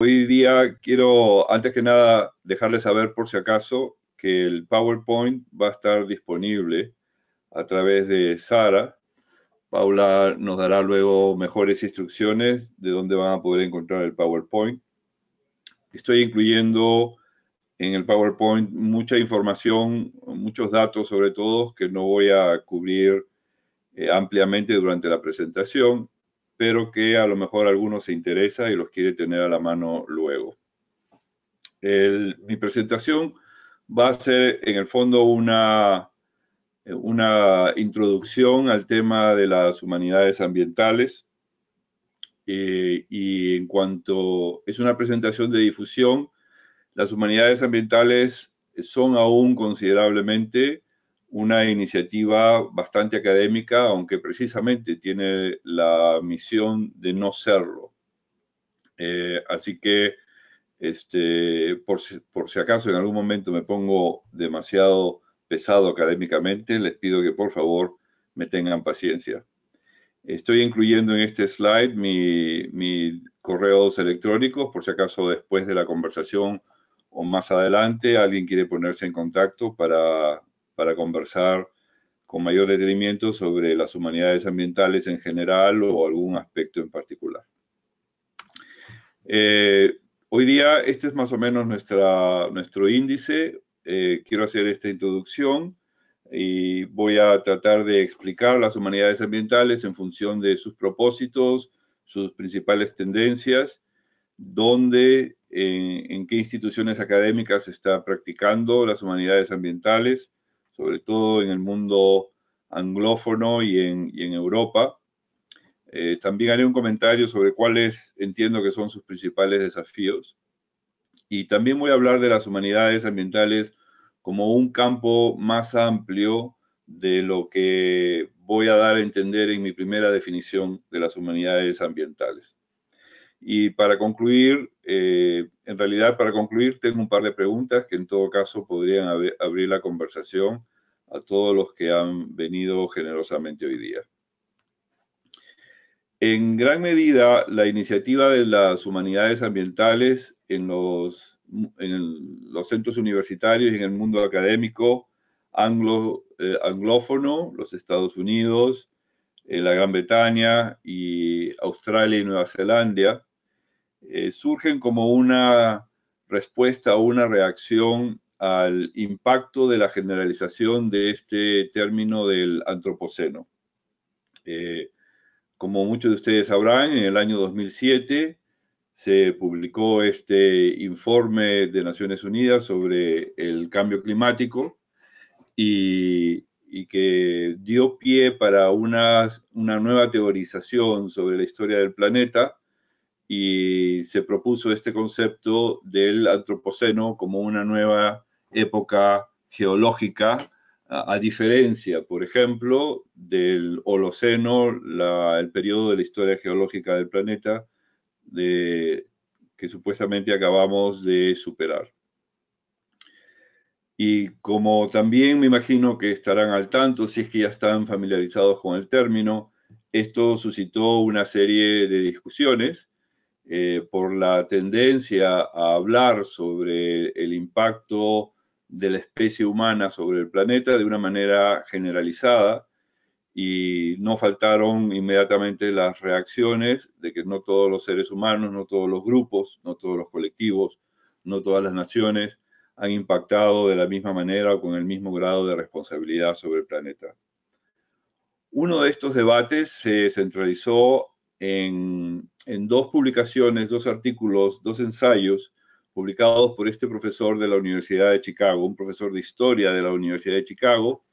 Hoy día quiero, antes que nada, dejarles saber por si acaso que el PowerPoint va a estar disponible a través de Sara. Paula nos dará luego mejores instrucciones de dónde van a poder encontrar el PowerPoint. Estoy incluyendo en el PowerPoint mucha información, muchos datos sobre todo que no voy a cubrir eh, ampliamente durante la presentación pero que a lo mejor algunos se interesa y los quiere tener a la mano luego. mi presentación va a ser en el fondo una, una introducción al tema de las humanidades ambientales eh, y en cuanto es una presentación de difusión, las humanidades ambientales son aún considerablemente una iniciativa bastante académica, aunque precisamente tiene la misión de no serlo. Eh, así que, este, por, si, acaso en algún momento me pongo demasiado pesado académicamente, les pido que por favor me tengan paciencia. Estoy incluyendo en este slide mis correos electrónicos, por si acaso después de la conversación o más adelante alguien quiere ponerse en contacto para para conversar con mayor detenimiento sobre las humanidades ambientales en general o algún aspecto en particular. Eh, hoy día este es más o menos nuestra, nuestro índice. Eh, quiero hacer esta introducción y voy a tratar de explicar las humanidades ambientales en función de sus propósitos, sus principales tendencias, dónde, en, en qué instituciones académicas se está practicando las humanidades ambientales, sobre todo en el mundo anglófono y en, Europa. Eh, también haré un comentario sobre cuáles entiendo que son sus principales desafíos. Y también voy a hablar de las humanidades ambientales como un campo más amplio de lo que voy a dar a entender en mi primera definición de las humanidades ambientales. Y para concluir, eh, en realidad para concluir tengo un par de preguntas que en todo caso podrían abrir la conversación a todos los que han venido generosamente hoy día. En gran medida, la iniciativa de las humanidades ambientales en los, centros universitarios y en el mundo académico eh, anglófono, los Estados Unidos, eh, la Gran Bretaña y Australia y Nueva Zelanda, eh, surgen como una respuesta o una reacción al impacto de la generalización de este término del antropoceno. Eh, como muchos de ustedes sabrán, en el año 2007 se publicó este informe de Naciones Unidas sobre el cambio climático y, que dio pie para una nueva teorización sobre la historia del planeta y se propuso este concepto del antropoceno como una nueva época geológica, a, diferencia, por ejemplo, del Holoceno, el periodo de la historia geológica del planeta, que supuestamente acabamos de superar. Y como también me imagino que estarán al tanto, si es que ya están familiarizados con el término, esto suscitó una serie de discusiones eh, por la tendencia a hablar sobre el impacto de la especie humana sobre el planeta de una manera generalizada y no faltaron inmediatamente las reacciones de que no todos los seres humanos, no todos los grupos, no todos los colectivos, no todas las naciones han impactado de la misma manera o con el mismo grado de responsabilidad sobre el planeta. Uno de estos debates se centralizó en, dos publicaciones, dos artículos, dos ensayos publicados por este profesor de la Universidad de Chicago, un profesor de historia de la Universidad de Chicago,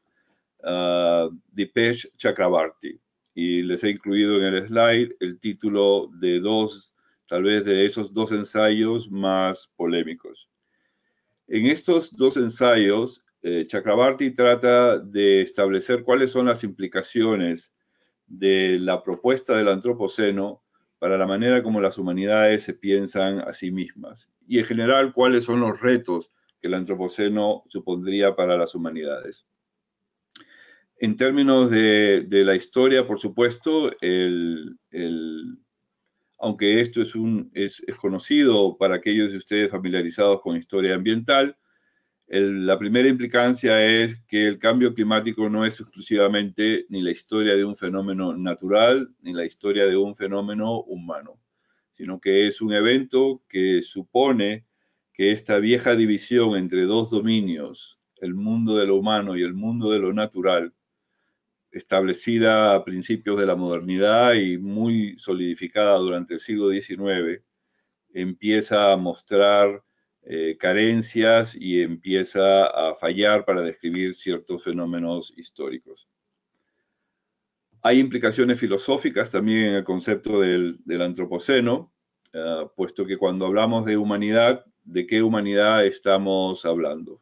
ah, Dipesh Chakrabarty. Y les he incluido en el slide el título de dos, tal vez de esos dos ensayos más polémicos. En estos dos ensayos, eh, Chakrabarty trata de establecer cuáles son las implicaciones de la propuesta del antropoceno para la manera como las humanidades se piensan a sí mismas y en general cuáles son los retos que el antropoceno supondría para las humanidades. En términos de, la historia, por supuesto, aunque esto es, un, es conocido para aquellos de ustedes familiarizados con historia ambiental, la primera implicancia es que el cambio climático no es exclusivamente ni la historia de un fenómeno natural ni la historia de un fenómeno humano, sino que es un evento que supone que esta vieja división entre dos dominios, el mundo de lo humano y el mundo de lo natural, establecida a principios de la modernidad y muy solidificada durante el siglo XIX, empieza a mostrar eh, carencias y empieza a fallar para describir ciertos fenómenos históricos. Hay implicaciones filosóficas también en el concepto del, antropoceno, eh, puesto que cuando hablamos de humanidad, ¿de qué humanidad estamos hablando?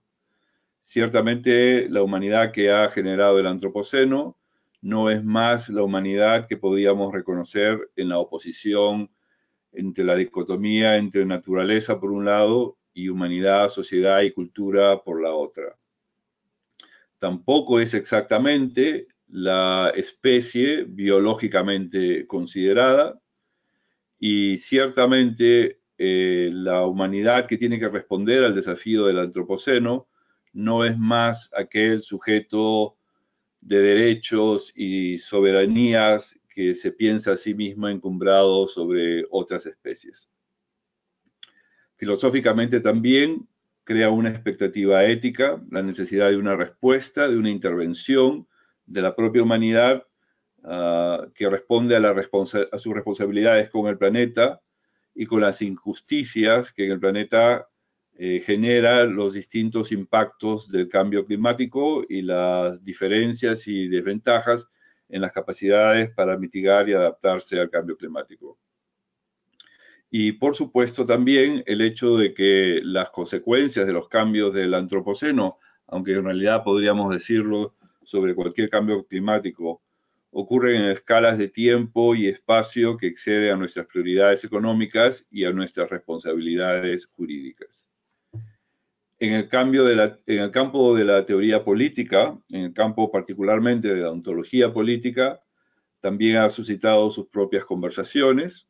Ciertamente la humanidad que ha generado el antropoceno no es más la humanidad que podíamos reconocer en la oposición entre la dicotomía entre naturaleza por un lado y humanidad, sociedad y cultura por la otra. Tampoco es exactamente la especie biológicamente considerada y ciertamente eh, la humanidad que tiene que responder al desafío del antropoceno no es más aquel sujeto de derechos y soberanías que se piensa a sí misma encumbrado sobre otras especies. Filosóficamente también crea una expectativa ética, la necesidad de una respuesta, de una intervención de la propia humanidad ah, que responde a, sus responsabilidades con el planeta y con las injusticias que en el planeta eh, genera los distintos impactos del cambio climático y las diferencias y desventajas en las capacidades para mitigar y adaptarse al cambio climático. Y por supuesto también el hecho de que las consecuencias de los cambios del antropoceno, aunque en realidad podríamos decirlo sobre cualquier cambio climático, ocurren en escalas de tiempo y espacio que exceden a nuestras prioridades económicas y a nuestras responsabilidades jurídicas. En el, cambio en el campo de la teoría política, en el campo particularmente de la ontología política, también ha suscitado sus propias conversaciones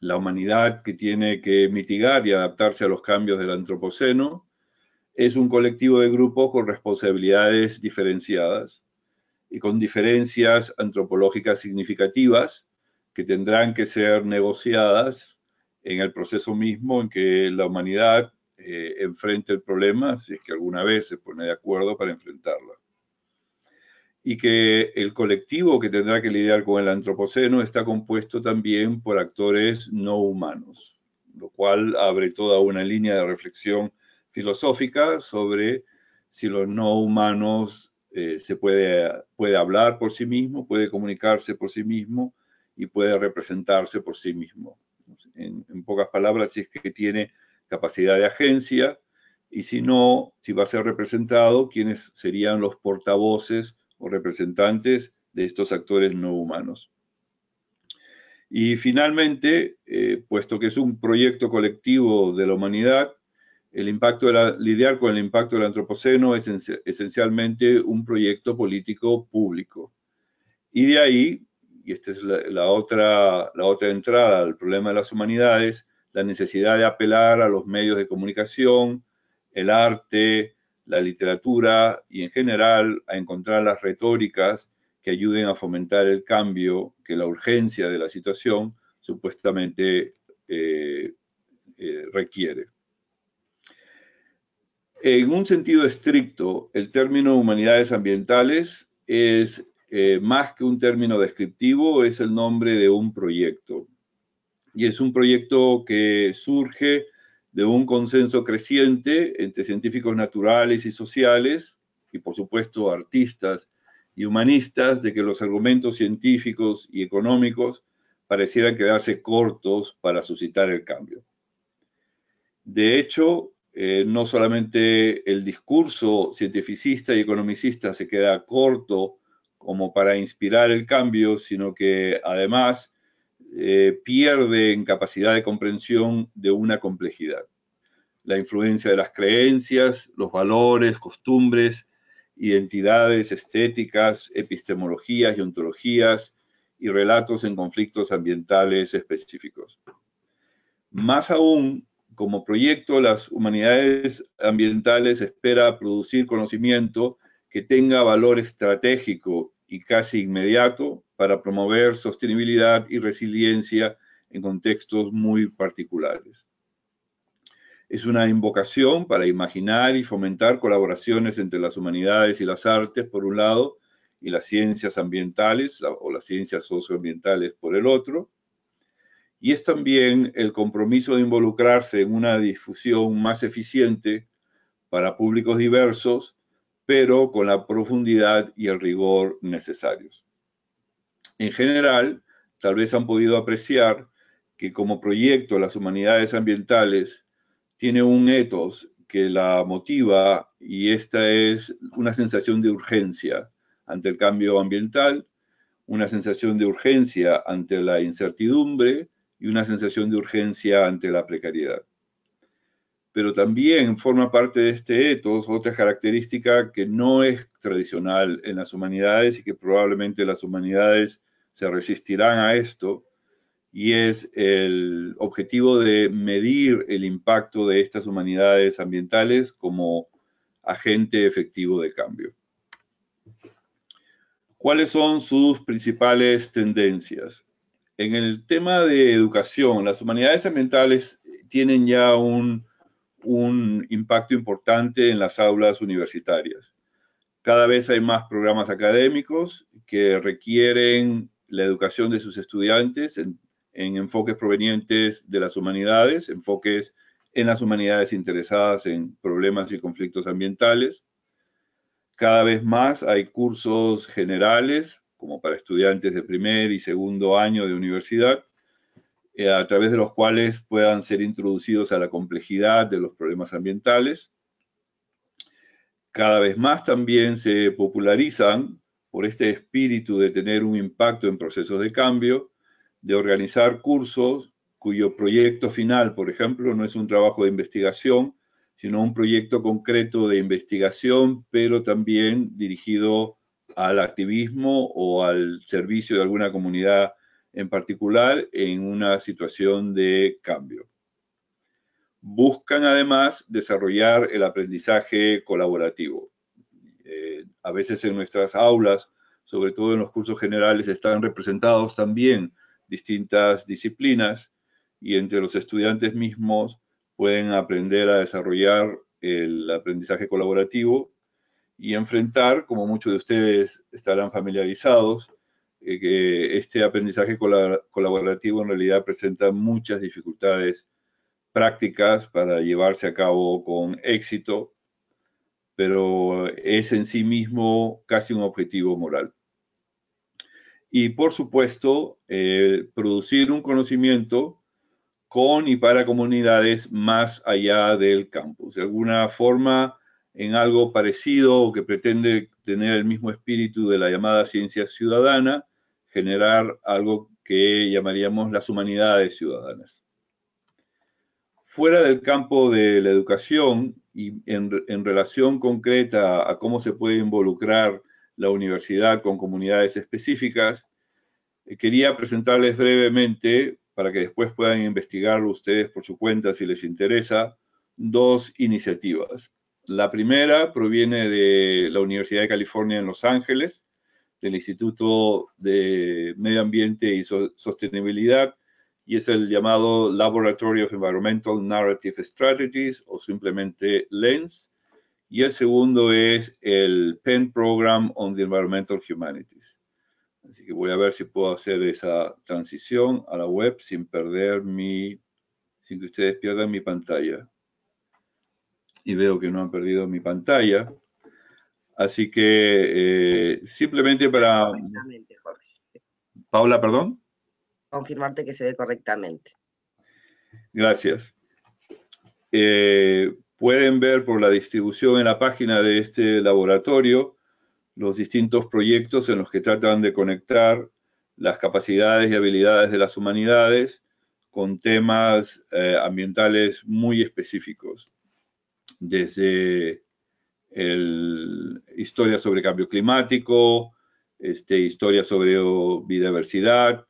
la humanidad que tiene que mitigar y adaptarse a los cambios del antropoceno, es un colectivo de grupos con responsabilidades diferenciadas y con diferencias antropológicas significativas que tendrán que ser negociadas en el proceso mismo en que la humanidad eh, enfrente el problema, si es que alguna vez se pone de acuerdo para enfrentarlo y que el colectivo que tendrá que lidiar con el antropoceno está compuesto también por actores no humanos, lo cual abre toda una línea de reflexión filosófica sobre si los no humanos eh, se puede, hablar por sí mismo, puede comunicarse por sí mismo y puede representarse por sí mismo. en pocas palabras, si es que tiene capacidad de agencia y si no, si va a ser representado, quiénes serían los portavoces representantes de estos actores no humanos. Y finalmente, eh, puesto que es un proyecto colectivo de la humanidad, el impacto de lidiar con el impacto del antropoceno es esencialmente un proyecto político público. Y de ahí, y esta es la, otra, la otra entrada al problema de las humanidades, la necesidad de apelar a los medios de comunicación, el arte, la literatura y en general a encontrar las retóricas que ayuden a fomentar el cambio que la urgencia de la situación supuestamente eh, eh, requiere. En un sentido estricto, el término humanidades ambientales es eh, más que un término descriptivo, es el nombre de un proyecto. Y es un proyecto que surge de un consenso creciente entre científicos naturales y sociales, y por supuesto artistas y humanistas, de que los argumentos científicos y económicos parecieran quedarse cortos para suscitar el cambio. De hecho, eh, no solamente el discurso cientificista y economicista se queda corto como para inspirar el cambio, sino que además eh, pierde en capacidad de comprensión de una complejidad. La influencia de las creencias, los valores, costumbres, identidades estéticas, epistemologías y ontologías y relatos en conflictos ambientales específicos. Más aún, como proyecto, las humanidades ambientales espera producir conocimiento que tenga valor estratégico y casi inmediato para promover sostenibilidad y resiliencia en contextos muy particulares. Es una invocación para imaginar y fomentar colaboraciones entre las humanidades y las artes, por un lado, y las ciencias ambientales o las ciencias socioambientales, por el otro. Y es también el compromiso de involucrarse en una difusión más eficiente para públicos diversos, pero con la profundidad y el rigor necesarios. En general, tal vez han podido apreciar que como proyecto las humanidades ambientales tiene un ethos que la motiva y esta es una sensación de urgencia ante el cambio ambiental, una sensación de urgencia ante la incertidumbre y una sensación de urgencia ante la precariedad. Pero también forma parte de este ethos otra característica que no es tradicional en las humanidades y que probablemente las humanidades se resistirán a esto y es el objetivo de medir el impacto de estas humanidades ambientales como agente efectivo de cambio. ¿Cuáles son sus principales tendencias? En el tema de educación, las humanidades ambientales tienen ya un, impacto importante en las aulas universitarias. Cada vez hay más programas académicos que requieren la educación de sus estudiantes en, enfoques provenientes de las humanidades, enfoques en las humanidades interesadas en problemas y conflictos ambientales. Cada vez más hay cursos generales, como para estudiantes de primer y segundo año de universidad, eh, a través de los cuales puedan ser introducidos a la complejidad de los problemas ambientales. Cada vez más también se popularizan por este espíritu de tener un impacto en procesos de cambio, de organizar cursos cuyo proyecto final, por ejemplo, no es un trabajo de investigación, sino un proyecto concreto de investigación, pero también dirigido al activismo o al servicio de alguna comunidad en particular en una situación de cambio. Buscan además desarrollar el aprendizaje colaborativo. Eh, a veces en nuestras aulas, sobre todo en los cursos generales, están representados también distintas disciplinas y entre los estudiantes mismos pueden aprender a desarrollar el aprendizaje colaborativo y enfrentar, como muchos de ustedes estarán familiarizados, eh, que este aprendizaje colaborativo en realidad presenta muchas dificultades prácticas para llevarse a cabo con éxito pero es en sí mismo casi un objetivo moral. Y por supuesto, eh, producir un conocimiento con y para comunidades más allá del campus. De alguna forma, en algo parecido o que pretende tener el mismo espíritu de la llamada ciencia ciudadana, generar algo que llamaríamos las humanidades ciudadanas. Fuera del campo de la educación, y en, relación concreta a cómo se puede involucrar la universidad con comunidades específicas, eh, quería presentarles brevemente, para que después puedan investigar ustedes por su cuenta si les interesa, dos iniciativas. La primera proviene de la Universidad de California en Los Ángeles, del Instituto de Medio Ambiente y Sostenibilidad, y es el llamado Laboratory of Environmental Narrative Strategies o simplemente LENS. Y el segundo es el PEN Program on the Environmental Humanities. Así que voy a ver si puedo hacer esa transición a la web sin perder mi, sin que ustedes pierdan mi pantalla. Y veo que no han perdido mi pantalla. Así que eh, simplemente para... Paula, perdón confirmarte que se ve correctamente. Gracias. Eh, pueden ver por la distribución en la página de este laboratorio los distintos proyectos en los que tratan de conectar las capacidades y habilidades de las humanidades con temas eh, ambientales muy específicos, desde historia sobre cambio climático, este, historia sobre biodiversidad,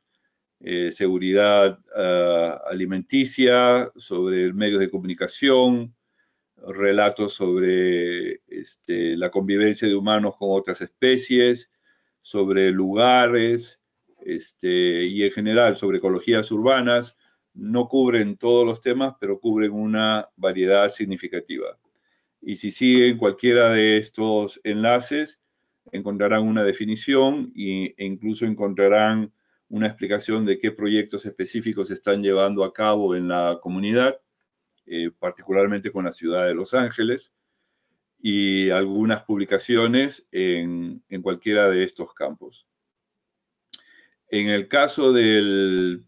eh, seguridad ah, alimenticia, sobre medios de comunicación, relatos sobre este, la convivencia de humanos con otras especies, sobre lugares este, y en general sobre ecologías urbanas. No cubren todos los temas, pero cubren una variedad significativa. Y si siguen cualquiera de estos enlaces, encontrarán una definición e incluso encontrarán una explicación de qué proyectos específicos se están llevando a cabo en la comunidad, eh, particularmente con la ciudad de Los Ángeles, y algunas publicaciones en, cualquiera de estos campos. En el caso del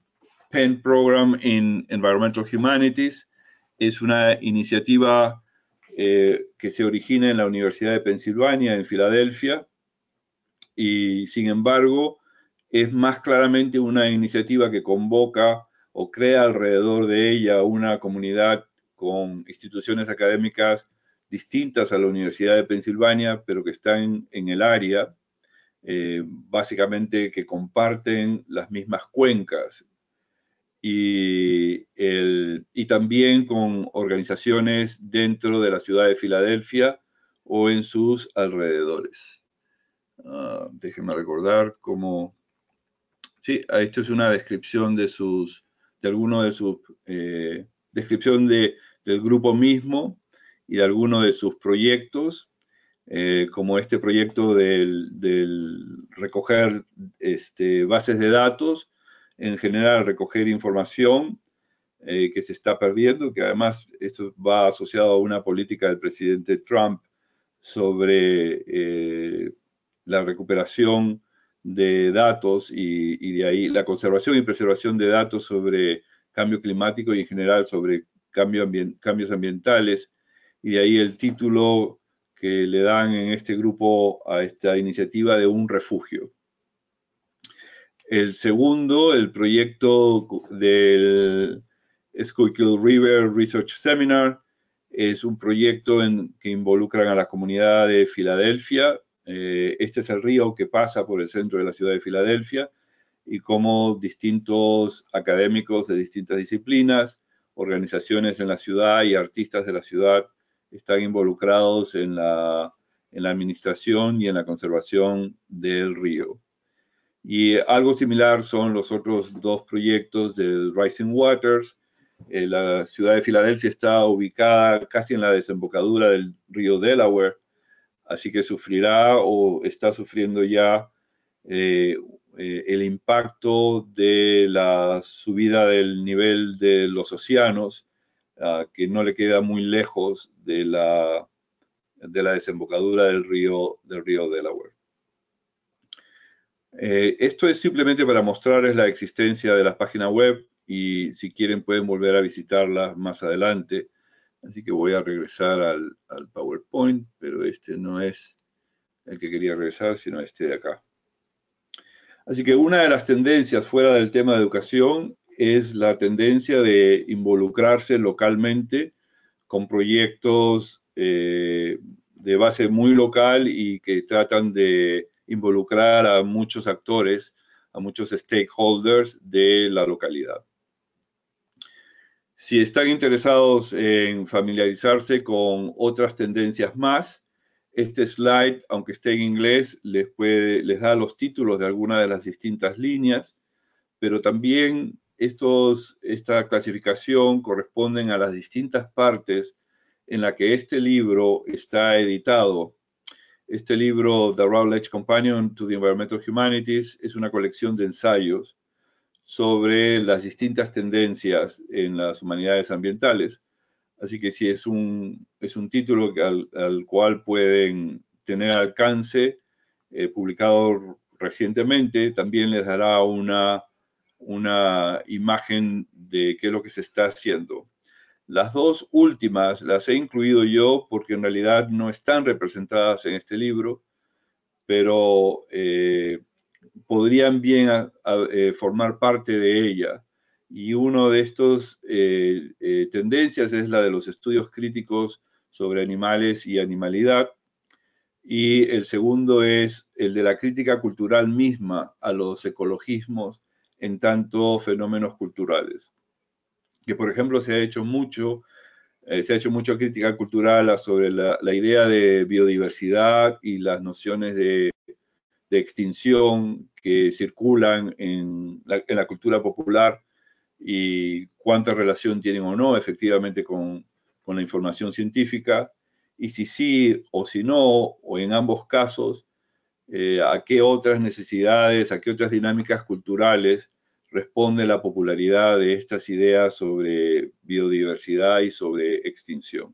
Penn Program in Environmental Humanities, es una iniciativa eh, que se origina en la Universidad de Pensilvania, en Filadelfia, y sin embargo, es más claramente una iniciativa que convoca o crea alrededor de ella una comunidad con instituciones académicas distintas a la Universidad de Pensilvania, pero que están en el área, eh, básicamente que comparten las mismas cuencas. Y, también con organizaciones dentro de la ciudad de Filadelfia o en sus alrededores. Ah, déjenme recordar cómo ¿sí? Ah, esto es una descripción de sus, de alguno de sus, eh, descripción de, del grupo mismo y de algunos de sus proyectos, eh, como este proyecto del, recoger este, bases de datos, en general recoger información eh, que se está perdiendo, que además esto va asociado a una política del presidente Trump sobre la recuperación de datos y, de ahí la conservación y preservación de datos sobre cambio climático y en general sobre cambio cambios ambientales y de ahí el título que le dan en este grupo a esta iniciativa de un refugio. El segundo, el proyecto del Schuylkill River Research Seminar, es un proyecto en, que involucran a la comunidad de Filadelfia, eh, este es el río que pasa por el centro de la ciudad de Filadelfia y como distintos académicos de distintas disciplinas, organizaciones en la ciudad y artistas de la ciudad están involucrados en la, administración y en la conservación del río. Y algo similar son los otros dos proyectos del Rising Waters. Eh, la ciudad de Filadelfia está ubicada casi en la desembocadura del río Delaware así que sufrirá o está sufriendo ya eh, eh, el impacto de la subida del nivel de los océanos, que no le queda muy lejos de la, desembocadura del río, del río Delaware. Eh, esto es simplemente para mostrarles la existencia de la página web y si quieren pueden volver a visitarlas más adelante. Así que voy a regresar al, PowerPoint, pero este no es el que quería regresar, sino este de acá. Así que una de las tendencias fuera del tema de educación es la tendencia de involucrarse localmente con proyectos eh, de base muy local y que tratan de involucrar a muchos actores, a muchos stakeholders de la localidad. Si están interesados en familiarizarse con otras tendencias más, este slide, aunque esté en inglés, les, da los títulos de algunas de las distintas líneas, pero también esta clasificación corresponde a las distintas partes en la que este libro está editado. Este libro, The Routledge Companion to the Environmental Humanities, es una colección de ensayos sobre las distintas tendencias en las humanidades ambientales. Así que si es un, es un título al, al cual pueden tener alcance, eh, publicado recientemente, también les dará una, una imagen de qué es lo que se está haciendo. Las dos últimas las he incluido yo porque en realidad no están representadas en este libro, pero eh, podrían bien eh, formar parte de ella. Y una de estas eh, eh, tendencias es la de los estudios críticos sobre animales y animalidad. Y el segundo es el de la crítica cultural misma a los ecologismos en tanto fenómenos culturales. Que, por ejemplo, se ha hecho mucho, se ha hecho mucha crítica cultural sobre la idea de biodiversidad y las nociones de de extinción que circulan en la, cultura popular y cuánta relación tienen o no efectivamente con, la información científica y si sí o si no, o en ambos casos, eh, a qué otras necesidades, a qué otras dinámicas culturales responde la popularidad de estas ideas sobre biodiversidad y sobre extinción.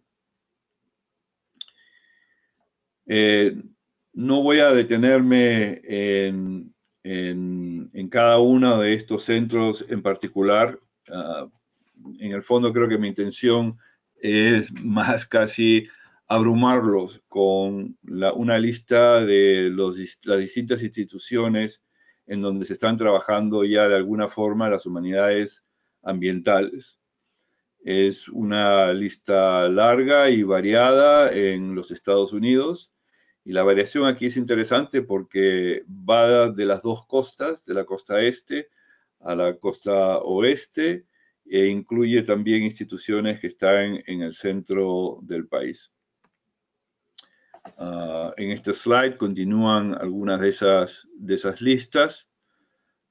Eh, no voy a detenerme en, cada uno de estos centros en particular. Ah, en el fondo creo que mi intención es más casi abrumarlos con una lista de las distintas instituciones en donde se están trabajando ya de alguna forma las humanidades ambientales. Es una lista larga y variada en los Estados Unidos, y la variación aquí es interesante porque va de las dos costas, de la costa este a la costa oeste, e incluye también instituciones que están en el centro del país. Ah, en este slide continúan algunas de esas, esas listas,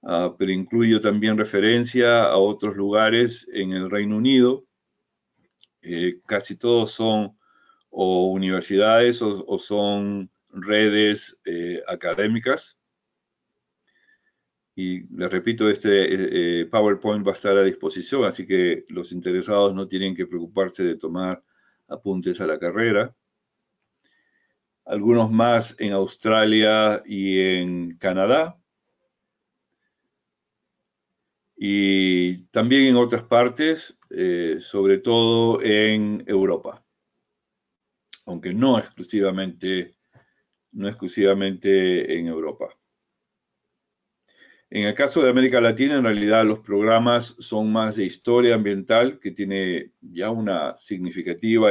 ah, pero incluyo también referencia a otros lugares en el Reino Unido. Eh, casi todos son o universidades o, son redes eh, académicas. Y les repito, este eh, PowerPoint va a estar a disposición, así que los interesados no tienen que preocuparse de tomar apuntes a la carrera. Algunos más en Australia y en Canadá. Y también en otras partes, eh, sobre todo en Europa aunque no exclusivamente, no exclusivamente en Europa. En el caso de América Latina, en realidad los programas son más de historia ambiental, que tiene ya una significativa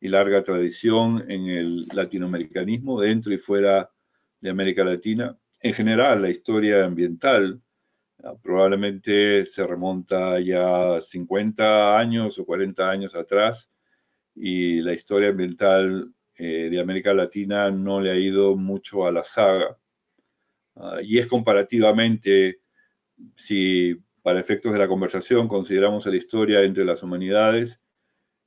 y larga tradición en el latinoamericanismo, dentro y fuera de América Latina. En general, la historia ambiental ah, probablemente se remonta ya 50 años o 40 años atrás, y la historia ambiental eh, de América Latina no le ha ido mucho a la saga. Ah, y es comparativamente, si para efectos de la conversación consideramos la historia entre las humanidades,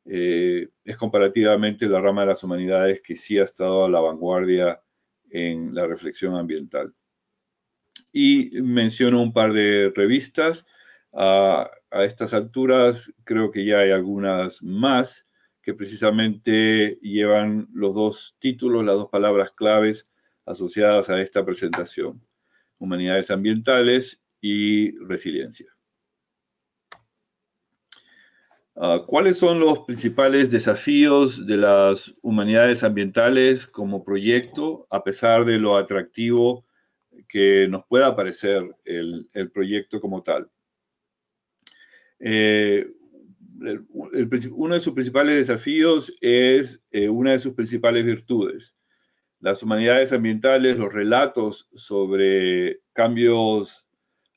eh, es comparativamente la rama de las humanidades que sí ha estado a la vanguardia en la reflexión ambiental. Y menciono un par de revistas. Ah, a estas alturas creo que ya hay algunas más que precisamente llevan los dos títulos, las dos palabras claves asociadas a esta presentación, humanidades ambientales y resiliencia. Ah, ¿Cuáles son los principales desafíos de las humanidades ambientales como proyecto, a pesar de lo atractivo que nos pueda parecer el, proyecto como tal? Eh, uno de sus principales desafíos es eh, una de sus principales virtudes. Las humanidades ambientales, los relatos sobre cambios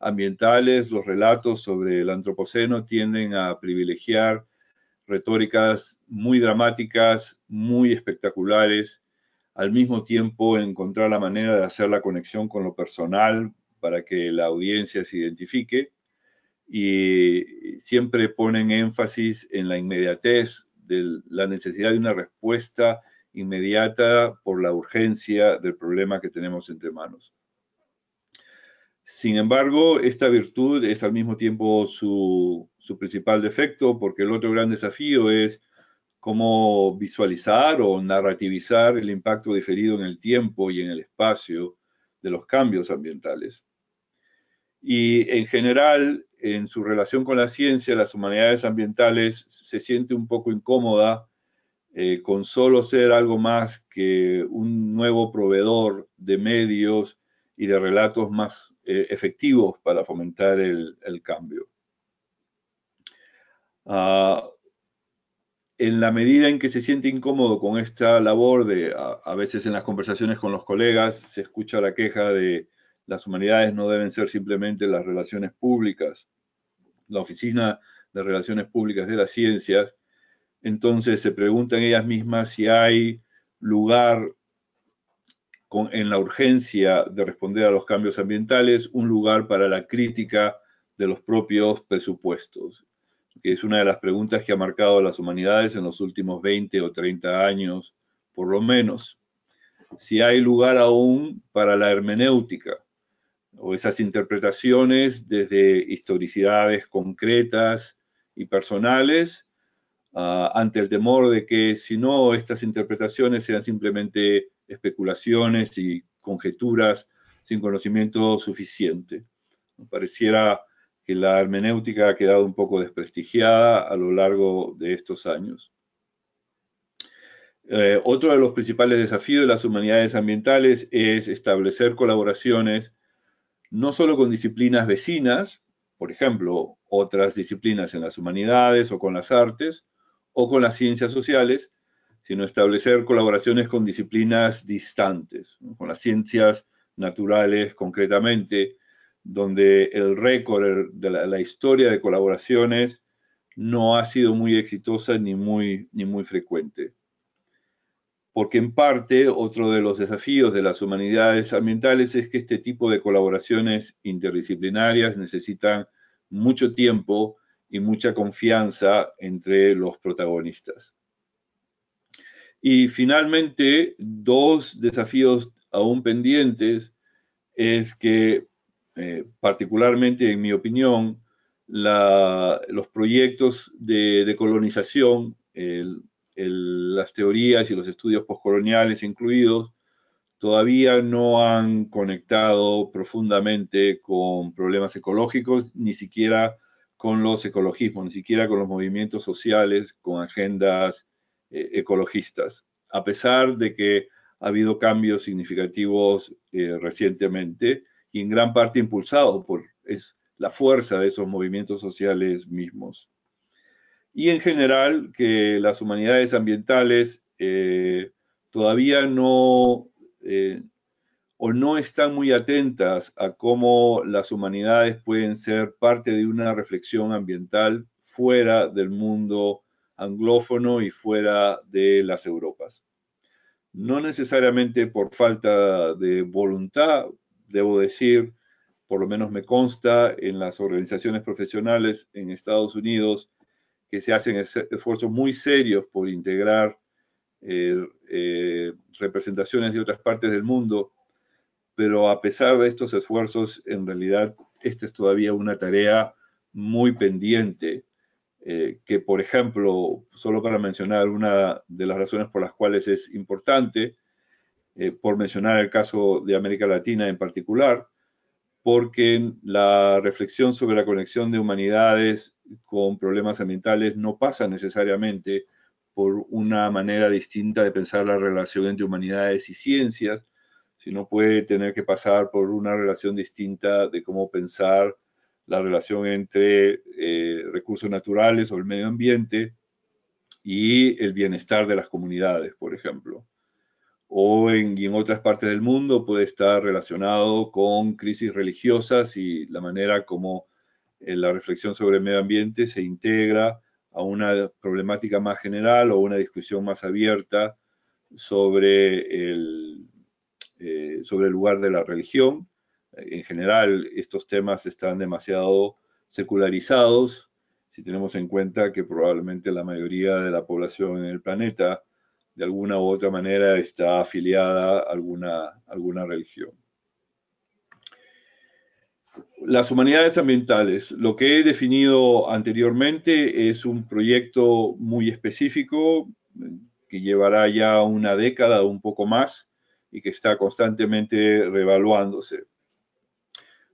ambientales, los relatos sobre el antropoceno tienden a privilegiar retóricas muy dramáticas, muy espectaculares, al mismo tiempo encontrar la manera de hacer la conexión con lo personal para que la audiencia se identifique y siempre ponen énfasis en la inmediatez, de la necesidad de una respuesta inmediata por la urgencia del problema que tenemos entre manos. Sin embargo, esta virtud es al mismo tiempo su, su principal defecto, porque el otro gran desafío es cómo visualizar o narrativizar el impacto diferido en el tiempo y en el espacio de los cambios ambientales y en general en su relación con la ciencia, las humanidades ambientales se siente un poco incómoda eh, con solo ser algo más que un nuevo proveedor de medios y de relatos más eh, efectivos para fomentar el, cambio. Ah, en la medida en que se siente incómodo con esta labor, de, a veces en las conversaciones con los colegas se escucha la queja de las humanidades no deben ser simplemente las relaciones públicas. La Oficina de Relaciones Públicas de las Ciencias, entonces se preguntan ellas mismas si hay lugar en la urgencia de responder a los cambios ambientales, un lugar para la crítica de los propios presupuestos, que es una de las preguntas que ha marcado las humanidades en los últimos 20 o 30 años, por lo menos. Si hay lugar aún para la hermenéutica, o esas interpretaciones desde historicidades concretas y personales, ah, ante el temor de que si no, estas interpretaciones sean simplemente especulaciones y conjeturas sin conocimiento suficiente. Pareciera que la hermenéutica ha quedado un poco desprestigiada a lo largo de estos años. Eh, otro de los principales desafíos de las humanidades ambientales es establecer colaboraciones no solo con disciplinas vecinas, por ejemplo, otras disciplinas en las humanidades o con las artes o con las ciencias sociales, sino establecer colaboraciones con disciplinas distantes, con las ciencias naturales concretamente, donde el récord er, de la, historia de colaboraciones no ha sido muy exitosa ni muy frecuente porque en parte otro de los desafíos de las humanidades ambientales es que este tipo de colaboraciones interdisciplinarias necesitan mucho tiempo y mucha confianza entre los protagonistas. Y finalmente, dos desafíos aún pendientes es que, eh, particularmente en mi opinión, los proyectos de, decolonización colonización, el, las teorías y los estudios postcoloniales incluidos, todavía no han conectado profundamente con problemas ecológicos, ni siquiera con los ecologismos, ni siquiera con los movimientos sociales, con agendas eh, ecologistas, a pesar de que ha habido cambios significativos eh, recientemente y en gran parte impulsados por es, la fuerza de esos movimientos sociales mismos y en general que las humanidades ambientales eh, todavía no eh, o no están muy atentas a cómo las humanidades pueden ser parte de una reflexión ambiental fuera del mundo anglófono y fuera de las Europas. No necesariamente por falta de voluntad, debo decir, por lo menos me consta en las organizaciones profesionales en Estados Unidos, que se hacen esfuerzos muy serios por integrar eh, eh, representaciones de otras partes del mundo, pero a pesar de estos esfuerzos, en realidad esta es todavía una tarea muy pendiente, eh, que por ejemplo, solo para mencionar una de las razones por las cuales es importante, por mencionar el caso de América Latina en particular, porque la reflexión sobre la conexión de humanidades con problemas ambientales no pasa necesariamente por una manera distinta de pensar la relación entre humanidades y ciencias, sino puede tener que pasar por una relación distinta de cómo pensar la relación entre eh, recursos naturales o el medio ambiente y el bienestar de las comunidades, por ejemplo o en, otras partes del mundo puede estar relacionado con crisis religiosas y la manera como eh, la reflexión sobre el medio ambiente se integra a una problemática más general o una discusión más abierta sobre el, eh, sobre el lugar de la religión. En general, estos temas están demasiado secularizados, si tenemos en cuenta que probablemente la mayoría de la población en el planeta de alguna u otra manera está afiliada a alguna, alguna religión. Las humanidades ambientales. Lo que he definido anteriormente es un proyecto muy específico que llevará ya una década o un poco más y que está constantemente revaluándose.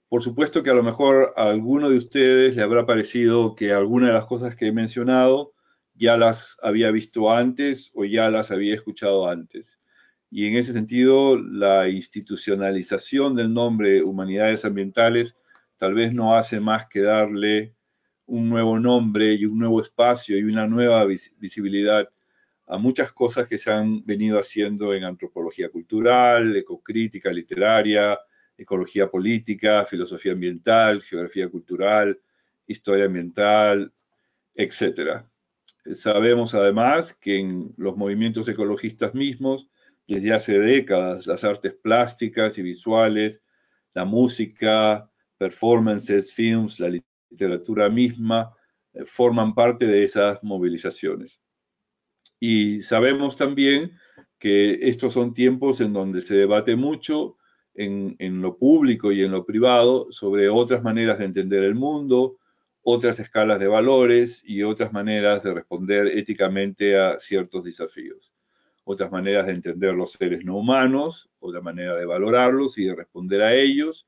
Por supuesto que a lo mejor a alguno de ustedes le habrá parecido que alguna de las cosas que he mencionado ya las había visto antes o ya las había escuchado antes. Y en ese sentido, la institucionalización del nombre Humanidades Ambientales tal vez no hace más que darle un nuevo nombre y un nuevo espacio y una nueva visibilidad a muchas cosas que se han venido haciendo en antropología cultural, ecocrítica literaria, ecología política, filosofía ambiental, geografía cultural, historia ambiental, etcétera. Sabemos además que en los movimientos ecologistas mismos, desde hace décadas, las artes plásticas y visuales, la música, performances, films, la literatura misma, eh, forman parte de esas movilizaciones. Y sabemos también que estos son tiempos en donde se debate mucho en, lo público y en lo privado sobre otras maneras de entender el mundo, otras escalas de valores y otras maneras de responder éticamente a ciertos desafíos, otras maneras de entender los seres no humanos, otra manera de valorarlos y de responder a ellos,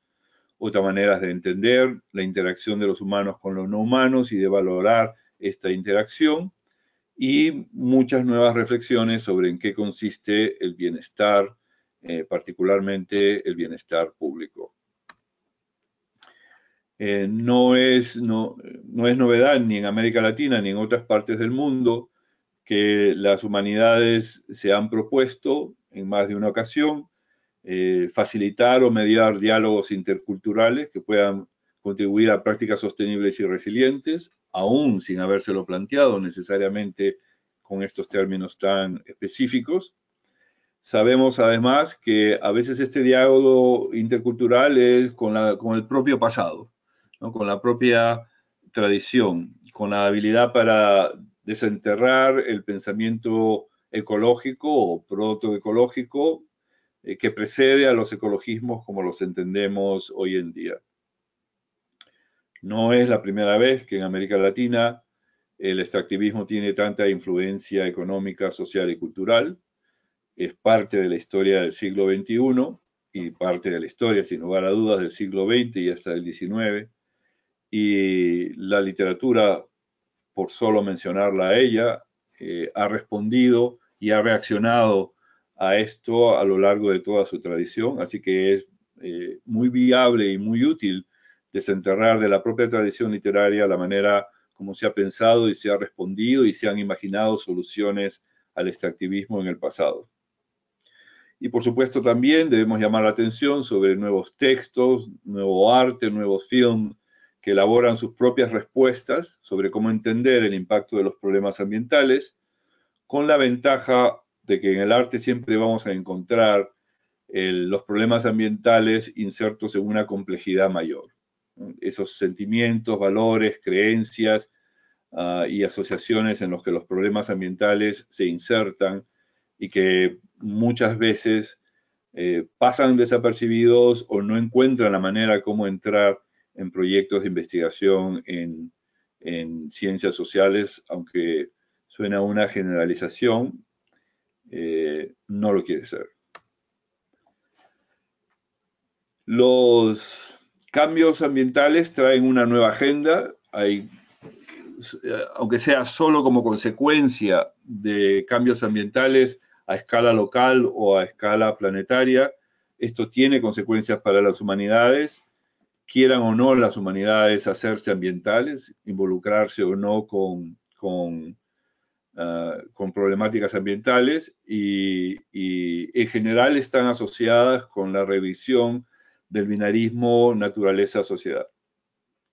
otras maneras de entender la interacción de los humanos con los no humanos y de valorar esta interacción y muchas nuevas reflexiones sobre en qué consiste el bienestar, eh, particularmente el bienestar público. Eh, no, es, no, es novedad ni en América Latina ni en otras partes del mundo que las humanidades se han propuesto en más de una ocasión eh, facilitar o mediar diálogos interculturales que puedan contribuir a prácticas sostenibles y resilientes, aún sin habérselo planteado necesariamente con estos términos tan específicos. Sabemos además que a veces este diálogo intercultural es con, con el propio pasado con la propia tradición, con la habilidad para desenterrar el pensamiento ecológico o protoecológico eh, que precede a los ecologismos como los entendemos hoy en día. No es la primera vez que en América Latina el extractivismo tiene tanta influencia económica, social y cultural. Es parte de la historia del siglo XXI y parte de la historia, sin lugar a dudas, del siglo XX y hasta el XIX y la literatura, por solo mencionarla a ella, eh, ha respondido y ha reaccionado a esto a lo largo de toda su tradición, así que es eh, muy viable y muy útil desenterrar de la propia tradición literaria la manera como se ha pensado y se ha respondido y se han imaginado soluciones al extractivismo en el pasado. Y por supuesto también debemos llamar la atención sobre nuevos textos, nuevo arte, nuevos films elaboran sus propias respuestas sobre cómo entender el impacto de los problemas ambientales, con la ventaja de que en el arte siempre vamos a encontrar los problemas ambientales insertos en una complejidad mayor. Esos sentimientos, valores, creencias ah, y asociaciones en los que los problemas ambientales se insertan y que muchas veces eh, pasan desapercibidos o no encuentran la manera como entrar en proyectos de investigación en, ciencias sociales, aunque suena una generalización, eh, no lo quiere ser. Los cambios ambientales traen una nueva agenda, hay, aunque sea solo como consecuencia de cambios ambientales a escala local o a escala planetaria, esto tiene consecuencias para las humanidades quieran o no las humanidades hacerse ambientales, involucrarse o no con, con, ah, con problemáticas ambientales y, y, en general están asociadas con la revisión del binarismo naturaleza-sociedad.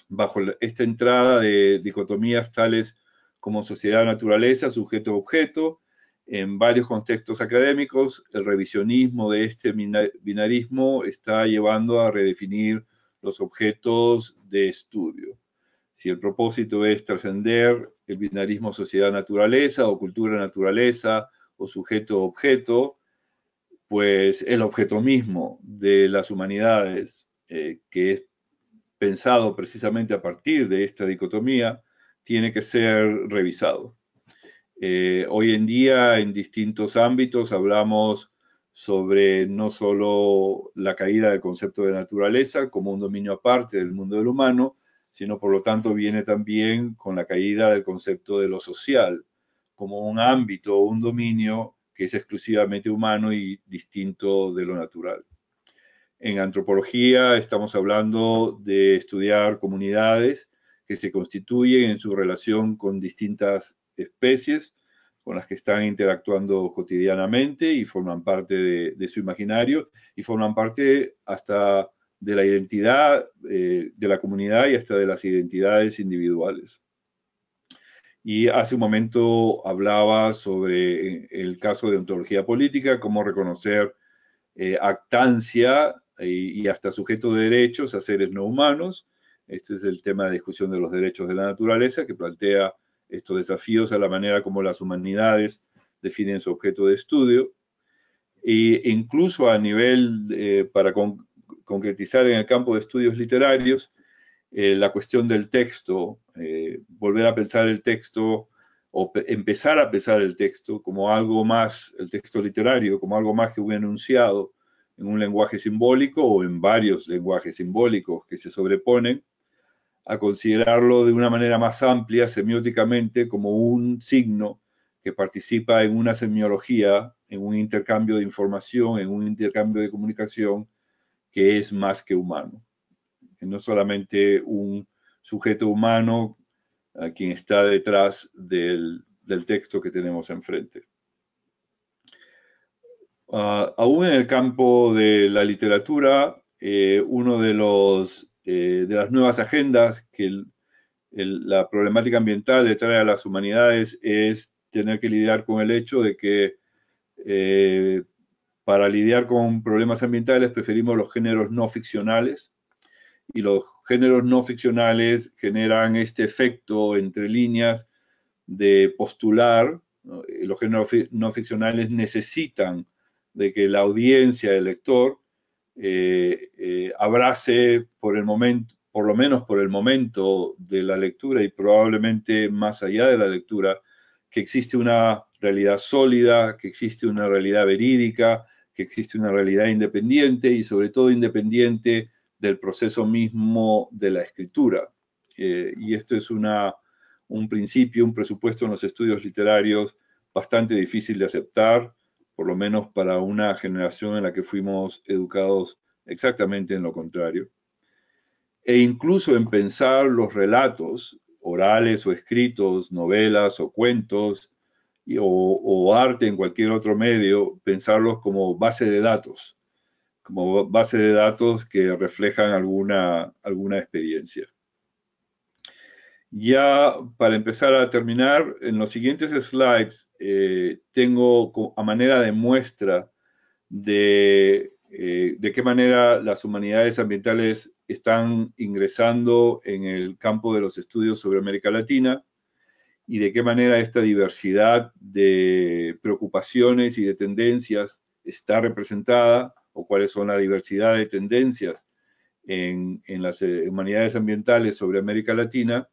Bajo esta entrada de dicotomías tales como sociedad-naturaleza, sujeto-objeto, en varios contextos académicos, el revisionismo de este binarismo está llevando a redefinir los objetos de estudio. Si el propósito es trascender el binarismo sociedad-naturaleza o cultura-naturaleza o sujeto-objeto, pues el objeto mismo de las humanidades, eh, que es pensado precisamente a partir de esta dicotomía, tiene que ser revisado. Eh, hoy en día en distintos ámbitos hablamos sobre no solo la caída del concepto de naturaleza como un dominio aparte del mundo del humano, sino por lo tanto viene también con la caída del concepto de lo social como un ámbito o un dominio que es exclusivamente humano y distinto de lo natural. En antropología estamos hablando de estudiar comunidades que se constituyen en su relación con distintas especies, con las que están interactuando cotidianamente y forman parte de, su imaginario y forman parte hasta de la identidad eh, de la comunidad y hasta de las identidades individuales. Y hace un momento hablaba sobre eh, el caso de ontología política, cómo reconocer eh, actancia y, hasta sujeto de derechos a seres no humanos. Este es el tema de discusión de los derechos de la naturaleza que plantea estos desafíos a la manera como las humanidades definen su objeto de estudio. E incluso a nivel, eh, para concretizar en el campo de estudios literarios, eh, la cuestión del texto, eh, volver a pensar el texto o empezar a pensar el texto como algo más, el texto literario, como algo más que un enunciado en un lenguaje simbólico o en varios lenguajes simbólicos que se sobreponen a considerarlo de una manera más amplia semióticamente como un signo que participa en una semiología, en un intercambio de información, en un intercambio de comunicación que es más que humano. No solamente un sujeto humano a quien está detrás del, texto que tenemos enfrente. Ah, aún en el campo de la literatura, eh, uno de los eh, de las nuevas agendas que la problemática ambiental le trae a las humanidades es tener que lidiar con el hecho de que eh, para lidiar con problemas ambientales preferimos los géneros no ficcionales y los géneros no ficcionales generan este efecto entre líneas de postular, eh, los géneros no ficcionales necesitan de que la audiencia, el lector, eh, eh, abrace por el momento, por lo menos por el momento de la lectura y probablemente más allá de la lectura, que existe una realidad sólida, que existe una realidad verídica, que existe una realidad independiente y sobre todo independiente del proceso mismo de la escritura. Eh, y esto es un principio, un presupuesto en los estudios literarios bastante difícil de aceptar, por lo menos para una generación en la que fuimos educados exactamente en lo contrario, e incluso en pensar los relatos orales o escritos, novelas o cuentos, o, arte en cualquier otro medio, pensarlos como base de datos, como base de datos que reflejan alguna, alguna experiencia. Ya para empezar a terminar, en los siguientes slides eh, tengo a manera de muestra eh, de, qué manera las humanidades ambientales están ingresando en el campo de los estudios sobre América Latina y de qué manera esta diversidad de preocupaciones y de tendencias está representada o cuáles son la diversidad de tendencias en, en las eh, humanidades ambientales sobre América Latina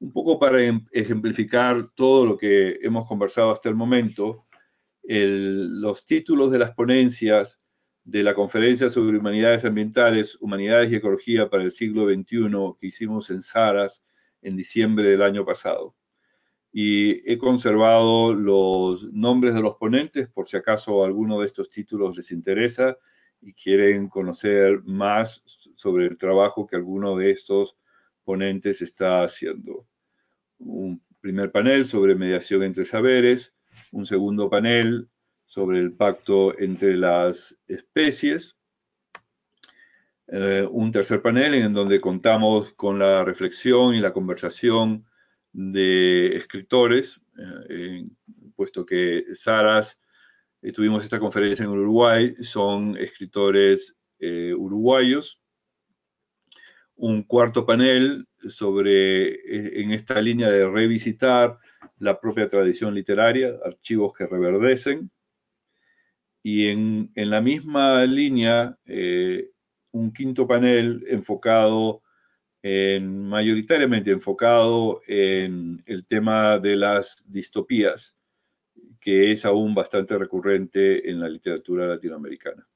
un poco para em, ejemplificar todo lo que hemos conversado hasta el momento, los títulos de las ponencias de la conferencia sobre humanidades ambientales, humanidades y ecología para el siglo XXI que hicimos en Saras en diciembre del año pasado. Y he conservado los nombres de los ponentes por si acaso alguno de estos títulos les interesa y quieren conocer más sobre el trabajo que alguno de estos ponentes está haciendo. Un primer panel sobre mediación entre saberes, un segundo panel sobre el pacto entre las especies, eh, un tercer panel en donde contamos con la reflexión y la conversación de escritores, eh, puesto que Saras, eh, tuvimos esta conferencia en Uruguay, son escritores uruguayos, un cuarto panel sobre, e, en esta línea de revisitar la propia tradición literaria, archivos que reverdecen. Y en, la misma línea, eh, un quinto panel enfocado en, mayoritariamente enfocado en el tema de las distopías, que es aún bastante recurrente en la literatura latinoamericana.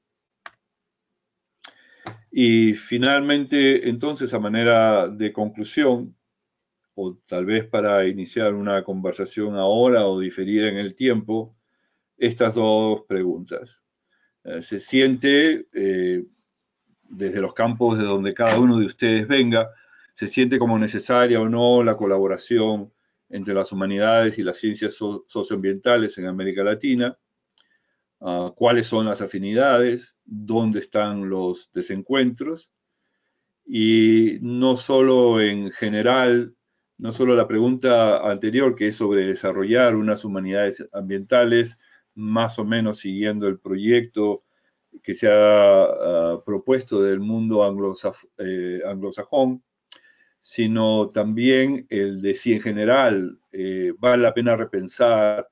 Y finalmente, entonces, a manera de conclusión, o tal vez para iniciar una conversación ahora o diferir en el tiempo, estas dos preguntas. Eh, se siente, eh, desde los campos de donde cada uno de ustedes venga, se siente como necesaria o no la colaboración entre las humanidades y las ciencias socioambientales en América Latina Ah, cuáles son las afinidades, dónde están los desencuentros y no solo en general, no solo la pregunta anterior que es sobre desarrollar unas humanidades ambientales más o menos siguiendo el proyecto que se ha ah, propuesto del mundo eh, anglosajón, sino también el de si en general eh, vale la pena repensar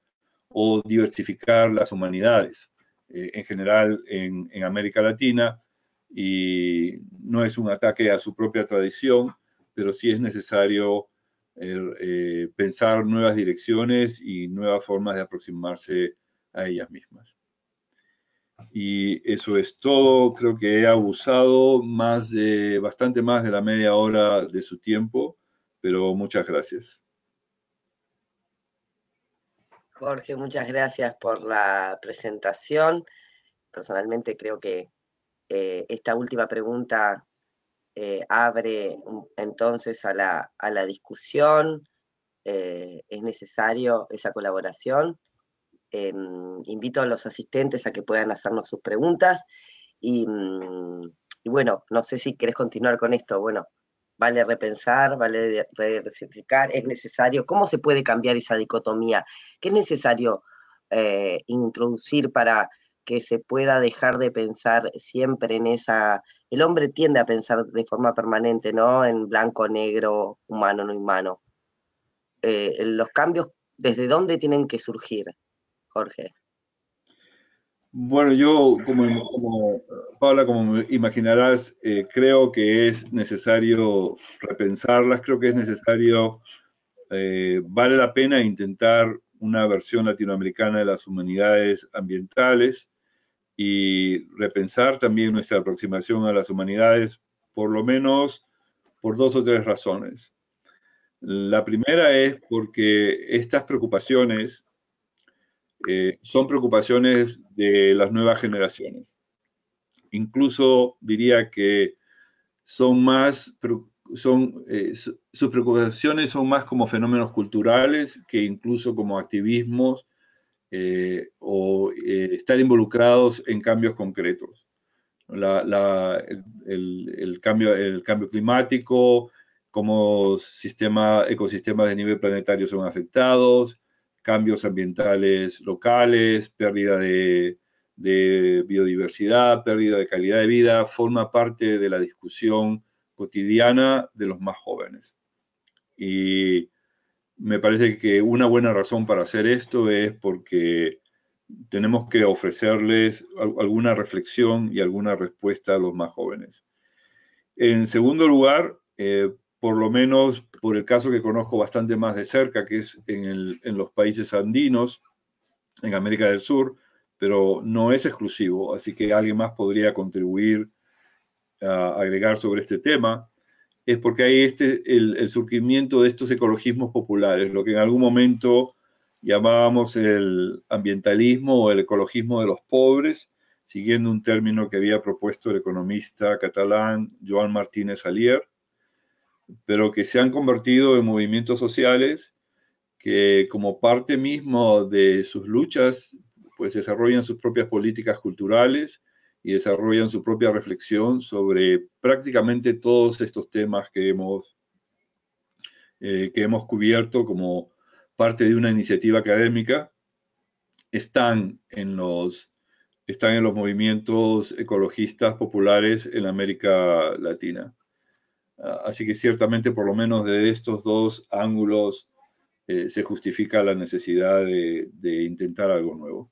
o diversificar las humanidades eh, en general en, América Latina y no es un ataque a su propia tradición, pero sí es necesario eh, eh, pensar nuevas direcciones y nuevas formas de aproximarse a ellas mismas. Y eso es todo, creo que he abusado más de, bastante más de la media hora de su tiempo, pero muchas gracias. Jorge, muchas gracias por la presentación. Personalmente creo que eh, esta última pregunta eh, abre entonces a la, discusión. Eh, es necesario esa colaboración. invito a los asistentes a que puedan hacernos sus preguntas. Y, mm, y bueno, no sé si querés continuar con esto. Bueno, vale repensar, vale recertificar, es necesario, ¿cómo se puede cambiar esa dicotomía? ¿Qué es necesario eh, introducir para que se pueda dejar de pensar siempre en esa... El hombre tiende a pensar de forma permanente, ¿no? En blanco, negro, humano, no humano. Eh, los cambios, ¿desde dónde tienen que surgir, Jorge? Bueno, yo, como, Paula, como imaginarás, eh, creo que es necesario repensarlas, creo que es necesario, eh, vale la pena intentar una versión latinoamericana de las humanidades ambientales y repensar también nuestra aproximación a las humanidades, por lo menos por dos o tres razones. La primera es porque estas preocupaciones eh, son preocupaciones de las nuevas generaciones. Incluso diría que son más, son, eh, sus preocupaciones son más como fenómenos culturales que incluso como activismos eh, o estar involucrados en cambios concretos. el, cambio, el cambio climático, cómo sistemas ecosistemas de nivel planetario son afectados, cambios ambientales locales, pérdida de, biodiversidad, pérdida de calidad de vida, forma parte de la discusión cotidiana de los más jóvenes. Y me parece que una buena razón para hacer esto es porque tenemos que ofrecerles alguna reflexión y alguna respuesta a los más jóvenes. En segundo lugar, eh, por lo menos por el caso que conozco bastante más de cerca, que es en, los países andinos, en América del Sur, pero no es exclusivo, así que alguien más podría contribuir a agregar sobre este tema, es porque hay este, el, el surgimiento de estos ecologismos populares, lo que en algún momento llamábamos el ambientalismo o el ecologismo de los pobres, siguiendo un término que había propuesto el economista catalán Joan Martínez Alier, pero que se han convertido en movimientos sociales que como parte mismo de sus luchas, pues desarrollan sus propias políticas culturales y desarrollan su propia reflexión sobre prácticamente todos estos temas que hemos, eh, que hemos cubierto como parte de una iniciativa académica, están en los, están en los movimientos ecologistas populares en América Latina. Ah, así que ciertamente, por lo menos de estos dos ángulos, eh, se justifica la necesidad de, intentar algo nuevo.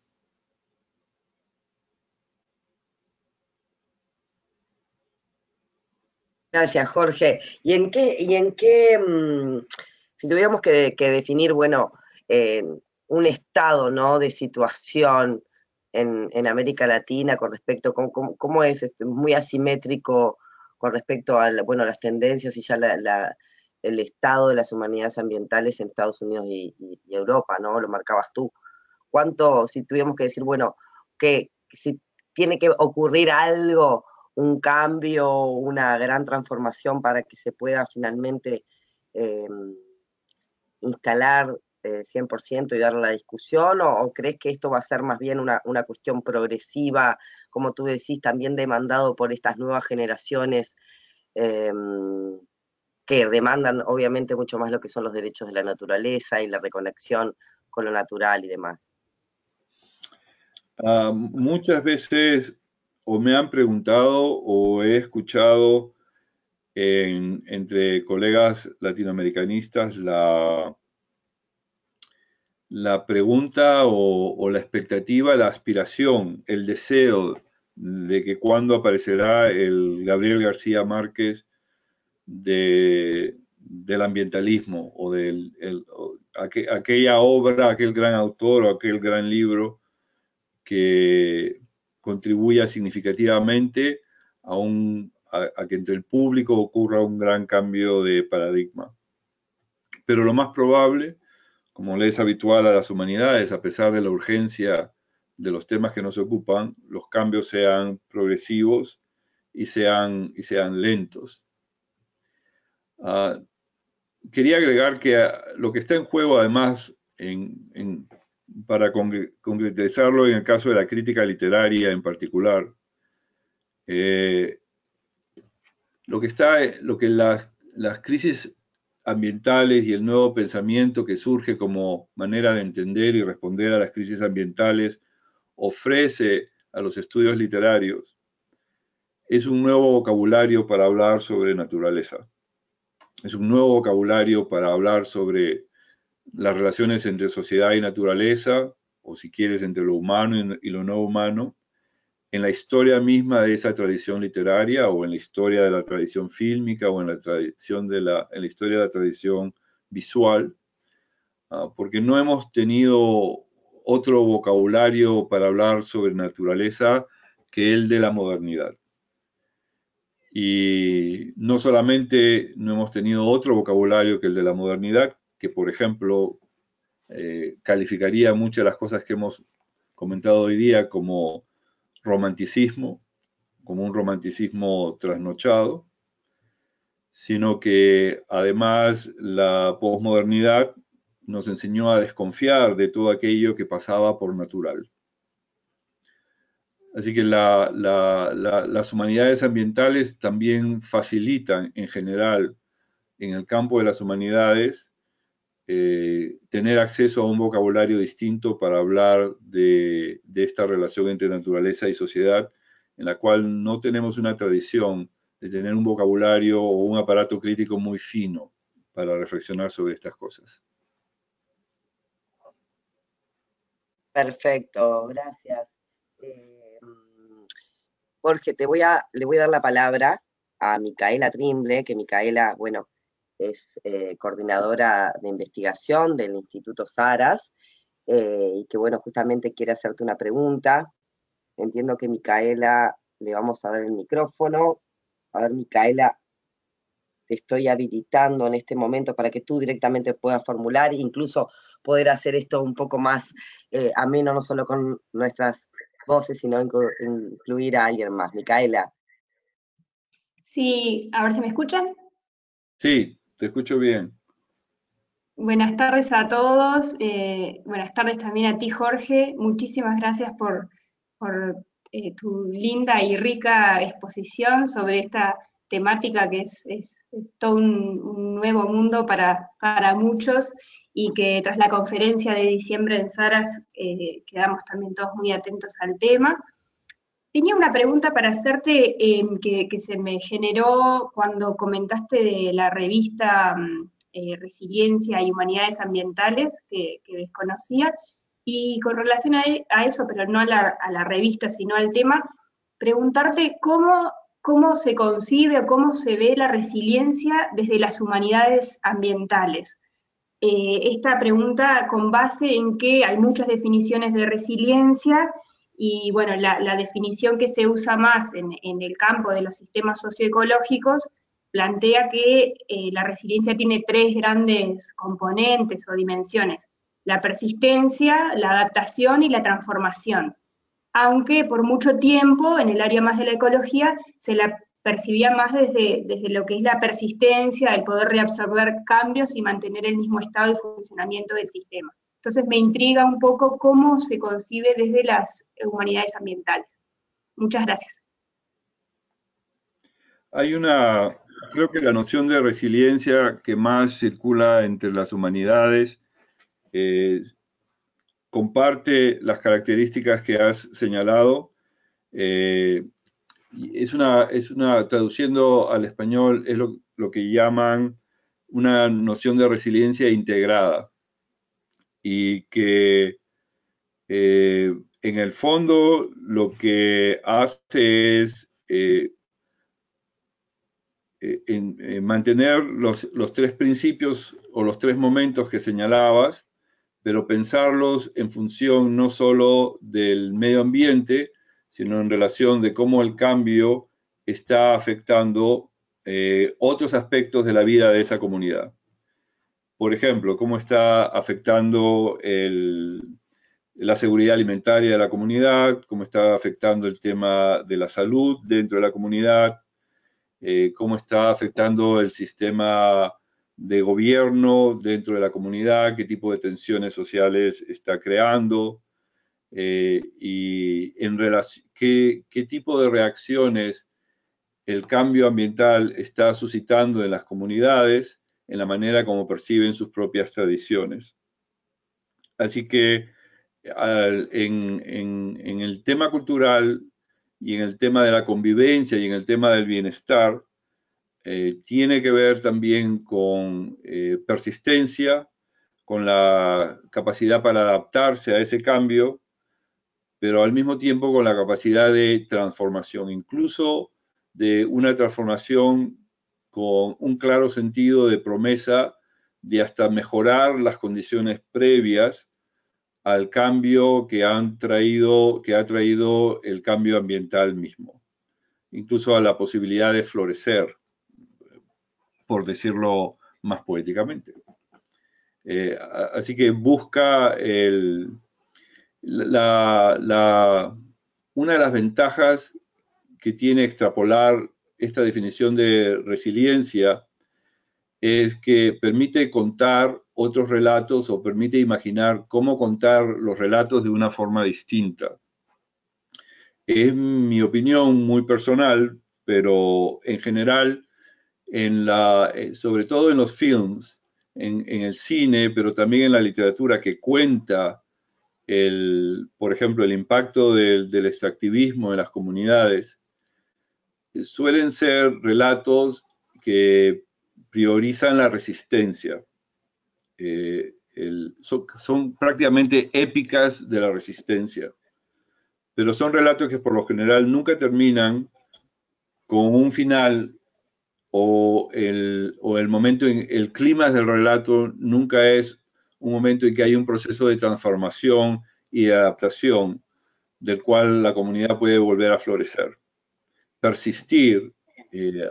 Gracias, Jorge. ¿Y en qué, y en qué mm, si tuviéramos que, definir, bueno, eh, un estado de situación en, América Latina con respecto a cómo, es, es este, muy asimétrico con respecto a bueno, las tendencias y ya la, el estado de las humanidades ambientales en Estados Unidos y, Europa, ¿no? Lo marcabas tú. ¿Cuánto, si tuviéramos que decir, bueno, que si tiene que ocurrir algo, un cambio, una gran transformación para que se pueda finalmente em, instalar 100% eh, y dar la discusión? O, crees que esto va a ser más bien una, cuestión progresiva, como tú decís, también demandado por estas nuevas generaciones em, que demandan obviamente mucho más lo que son los derechos de la naturaleza y la reconexión con lo natural y demás? Ah, muchas veces o me han preguntado o he escuchado entre colegas latinoamericanistas la, la pregunta o, la expectativa, la aspiración, el deseo de que cuando aparecerá el Gabriel García Márquez del ambientalismo o de aquella obra, aquel gran autor o aquel gran libro que contribuya significativamente a, a que entre el público ocurra un gran cambio de paradigma. Pero lo más probable como le es habitual a las humanidades, a pesar de la urgencia de los temas que nos ocupan, los cambios sean progresivos y sean, y sean lentos. Ah, quería agregar que ah, lo que está en juego, además, en, para concretizarlo en el caso de la crítica literaria en particular, eh, lo que está, eh, lo que las, las crisis ambientales y el nuevo pensamiento que surge como manera de entender y responder a las crisis ambientales ofrece a los estudios literarios es un nuevo vocabulario para hablar sobre naturaleza. Es un nuevo vocabulario para hablar sobre las relaciones entre sociedad y naturaleza, o si quieres, entre lo humano y lo no humano, en la historia misma de esa tradición literaria o en la historia de la tradición fílmica o en la, tradición de la, en la historia de la tradición visual, ah, porque no hemos tenido otro vocabulario para hablar sobre naturaleza que el de la modernidad. Y no solamente no hemos tenido otro vocabulario que el de la modernidad, que por ejemplo eh, calificaría muchas de las cosas que hemos comentado hoy día como romanticismo, como un romanticismo trasnochado, sino que además la posmodernidad nos enseñó a desconfiar de todo aquello que pasaba por natural. Así que las humanidades ambientales también facilitan en general en el campo de las humanidades eh, tener acceso a un vocabulario distinto para hablar de, esta relación entre naturaleza y sociedad, en la cual no tenemos una tradición de tener un vocabulario o un aparato crítico muy fino para reflexionar sobre estas cosas. Perfecto, gracias. Em, Jorge, te voy a, le voy a dar la palabra a Micaela Trimble, que Micaela, bueno, es eh, coordinadora de investigación del Instituto Saras eh, y que, bueno, justamente quiere hacerte una pregunta. Entiendo que Micaela, le vamos a dar el micrófono. A ver, Micaela, te estoy habilitando en este momento para que tú directamente puedas formular e incluso poder hacer esto un poco más eh, ameno, no solo con nuestras voces, sino incluir a alguien más. Micaela. Sí, a ver si me escuchan. Sí te escucho bien. Buenas tardes a todos, eh, buenas tardes también a ti Jorge, muchísimas gracias por, eh, tu linda y rica exposición sobre esta temática que es, todo un, nuevo mundo para, muchos y que tras la conferencia de diciembre en Saras eh, quedamos también todos muy atentos al tema. Tenía una pregunta para hacerte em, que, se me generó cuando comentaste de la revista mm, eh, Resiliencia y Humanidades Ambientales, que, desconocía, y con relación a, eso, pero no a la, revista, sino al tema, preguntarte cómo, cómo se concibe o cómo se ve la resiliencia desde las humanidades ambientales. Eh, esta pregunta con base en que hay muchas definiciones de resiliencia, y bueno, la, definición que se usa más en, el campo de los sistemas socioecológicos plantea que eh, la resiliencia tiene tres grandes componentes o dimensiones, la persistencia, la adaptación y la transformación. Aunque por mucho tiempo en el área más de la ecología se la percibía más desde, desde, lo que es la persistencia, el poder reabsorber cambios y mantener el mismo estado y funcionamiento del sistema. Entonces me intriga un poco cómo se concibe desde las humanidades ambientales. Muchas gracias. Hay una, creo que la noción de resiliencia que más circula entre las humanidades eh, comparte las características que has señalado. Eh, es una, es una, traduciendo al español, es lo que llaman una noción de resiliencia integrada y que eh, en el fondo lo que hace es eh, eh, mantener los, tres principios o los tres momentos que señalabas, pero pensarlos en función no solo del medio ambiente, sino en relación de cómo el cambio está afectando otros aspectos de la vida de esa comunidad por ejemplo, cómo está afectando la seguridad alimentaria de la comunidad, cómo está afectando el tema de la salud dentro de la comunidad, eh, cómo está afectando el sistema de gobierno dentro de la comunidad, qué tipo de tensiones sociales está creando eh, y qué tipo de reacciones el cambio ambiental está suscitando en las comunidades en la manera como perciben sus propias tradiciones. Así que en, el tema cultural y en el tema de la convivencia y en el tema del bienestar, eh, tiene que ver también con eh, persistencia, con la capacidad para adaptarse a ese cambio, pero al mismo tiempo con la capacidad de transformación, incluso de una transformación con un claro sentido de promesa de hasta mejorar las condiciones previas al cambio que, han traído, que ha traído el cambio ambiental mismo, incluso a la posibilidad de florecer, por decirlo más poéticamente. Eh, así que busca una de las ventajas que tiene extrapolar esta definición de resiliencia es que permite contar otros relatos o permite imaginar cómo contar los relatos de una forma distinta. Es mi opinión muy personal, pero en general, en la, eh, sobre todo en los films, en, el cine, pero también en la literatura que cuenta, el, por ejemplo, el impacto del, del extractivismo en las comunidades, suelen ser relatos que priorizan la resistencia. Eh, son, prácticamente épicas de la resistencia, pero son relatos que por lo general nunca terminan con un final o el, o el momento, en, el clima del relato nunca es un momento en que hay un proceso de transformación y adaptación del cual la comunidad puede volver a florecer persistir, eh,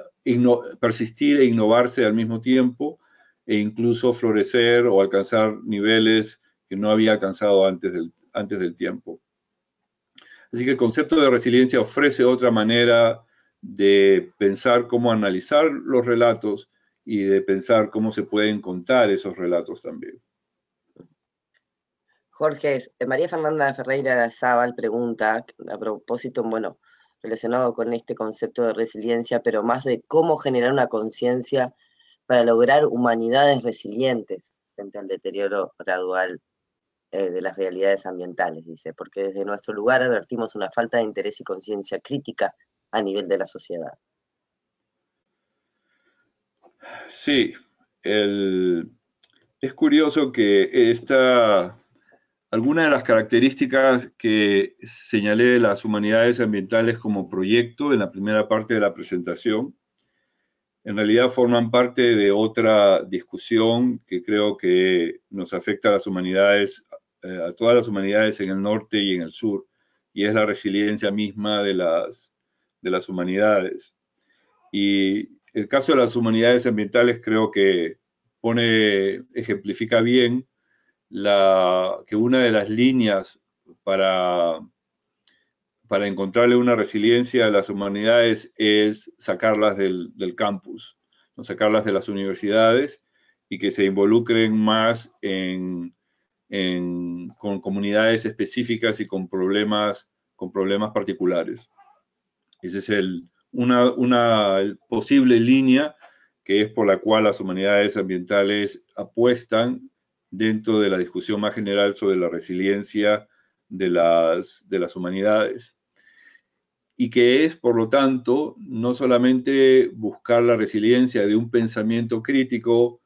persistir e innovarse al mismo tiempo e incluso florecer o alcanzar niveles que no había alcanzado antes del, antes del tiempo. Así que el concepto de resiliencia ofrece otra manera de pensar cómo analizar los relatos y de pensar cómo se pueden contar esos relatos también. Jorge, María Fernanda Ferreira Zaval pregunta, a propósito, bueno, relacionado con este concepto de resiliencia, pero más de cómo generar una conciencia para lograr humanidades resilientes frente al deterioro gradual eh, de las realidades ambientales, dice, porque desde nuestro lugar advertimos una falta de interés y conciencia crítica a nivel de la sociedad. Sí, es curioso que esta algunas de las características que señalé de las humanidades ambientales como proyecto en la primera parte de la presentación, en realidad forman parte de otra discusión que creo que nos afecta a las humanidades, eh, a todas las humanidades en el norte y en el sur, y es la resiliencia misma de las, de las humanidades. Y el caso de las humanidades ambientales creo que pone, ejemplifica bien la, que una de las líneas para, para encontrarle una resiliencia a las humanidades es sacarlas del, campus, sacarlas de las universidades y que se involucren más en, con comunidades específicas y con problemas, con problemas particulares. Esa es el, una, una posible línea que es por la cual las humanidades ambientales apuestan dentro de la discusión más general sobre la resiliencia de las, humanidades y que es, por lo tanto, no solamente buscar la resiliencia de un pensamiento crítico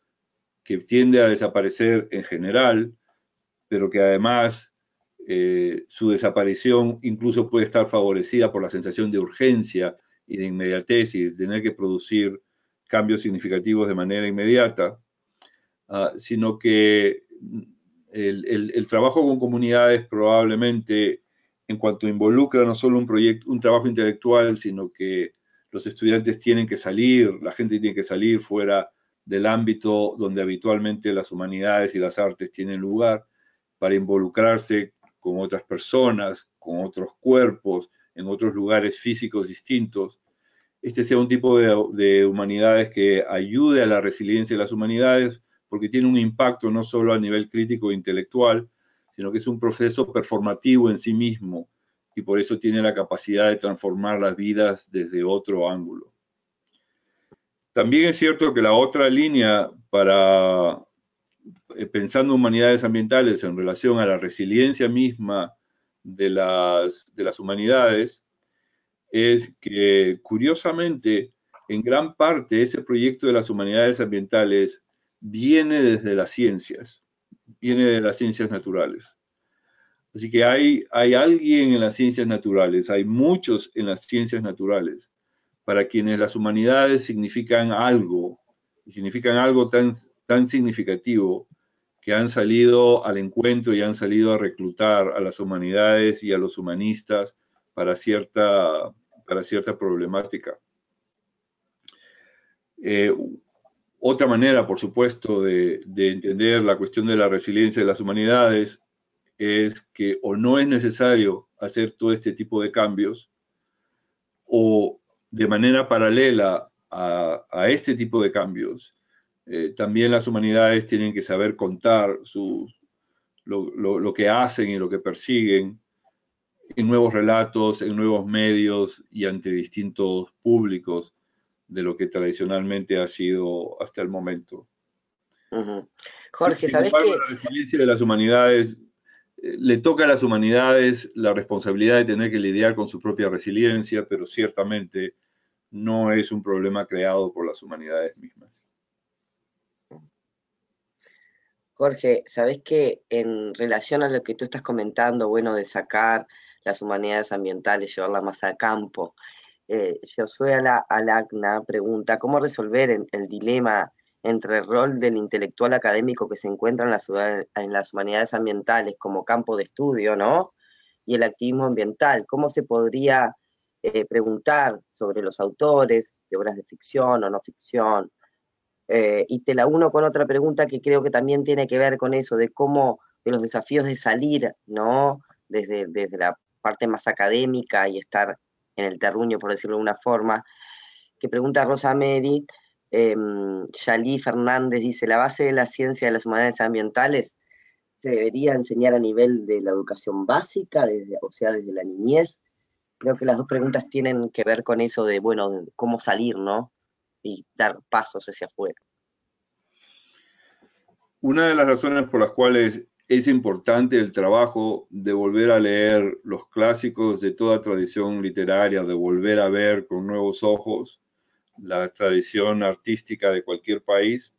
que tiende a desaparecer en general, pero que además eh, su desaparición incluso puede estar favorecida por la sensación de urgencia y de inmediatez y de tener que producir cambios significativos de manera inmediata, Ah, sino que mm, el, trabajo con comunidades probablemente, en cuanto involucra no solo un, trabajo intelectual, sino que los estudiantes tienen que salir, la gente tiene que salir fuera del ámbito donde habitualmente las humanidades y las artes tienen lugar, para involucrarse con otras personas, con otros cuerpos, en otros lugares físicos distintos. Este sea un tipo de humanidades que ayude a la resiliencia de las humanidades, porque tiene un impacto no solo a nivel crítico e intelectual, sino que es un proceso performativo en sí mismo y por eso tiene la capacidad de transformar las vidas desde otro ángulo. También es cierto que la otra línea para eh, pensando humanidades ambientales en relación a la resiliencia misma de las, de las humanidades es que curiosamente en gran parte ese proyecto de las humanidades ambientales viene desde las ciencias, viene de las ciencias naturales. Así que hay, hay alguien en las ciencias naturales, hay muchos en las ciencias naturales, para quienes las humanidades significan algo, y significan algo tan, tan significativo que han salido al encuentro y han salido a reclutar a las humanidades y a los humanistas para cierta, para cierta problemática. Eh, otra manera, por supuesto, de, entender la cuestión de la resiliencia de las humanidades es que o no es necesario hacer todo este tipo de cambios, o de manera paralela a, este tipo de cambios, eh, también las humanidades tienen que saber contar lo, que hacen y lo que persiguen en nuevos relatos, en nuevos medios y ante distintos públicos de lo que tradicionalmente ha sido hasta el momento. Jorge, ¿sabes qué? La resiliencia de las humanidades eh, le toca a las humanidades la responsabilidad de tener que lidiar con su propia resiliencia, pero ciertamente no es un problema creado por las humanidades mismas. Jorge, ¿sabes que en relación a lo que tú estás comentando, bueno, de sacar las humanidades ambientales, llevarlas más al campo, eh, Josué Alagna pregunta, ¿cómo resolver el dilema entre el rol del intelectual académico que se encuentra en, la en las humanidades ambientales como campo de estudio, ¿no? Y el activismo ambiental, ¿cómo se podría eh, preguntar sobre los autores de obras de ficción o no ficción? Eh, y te la uno con otra pregunta que creo que también tiene que ver con eso, de cómo, de los desafíos de salir, ¿no? Desde, desde la parte más académica y estar en el terruño, por decirlo de una forma, que pregunta Rosa Mary, eh, em, Fernández dice, la base de la ciencia de las humanidades ambientales se debería enseñar a nivel de la educación básica, desde, o sea, desde la niñez. Creo que las dos preguntas tienen que ver con eso de, bueno, cómo salir, ¿no? Y dar pasos hacia afuera. Una de las razones por las cuales es importante el trabajo de volver a leer los clásicos de toda tradición literaria, de volver a ver con nuevos ojos la tradición artística de cualquier país,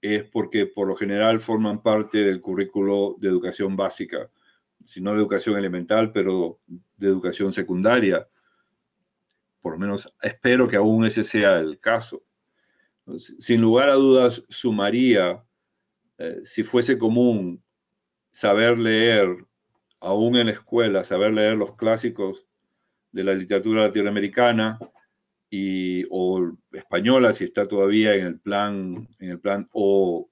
es porque por lo general forman parte del currículo de educación básica, si no de educación elemental, pero de educación secundaria. Por lo menos espero que aún ese sea el caso. Sin lugar a dudas, sumaría eh, si fuese común saber leer, aún en la escuela, saber leer los clásicos de la literatura latinoamericana y, o española, si está todavía en el plan, en el plan o,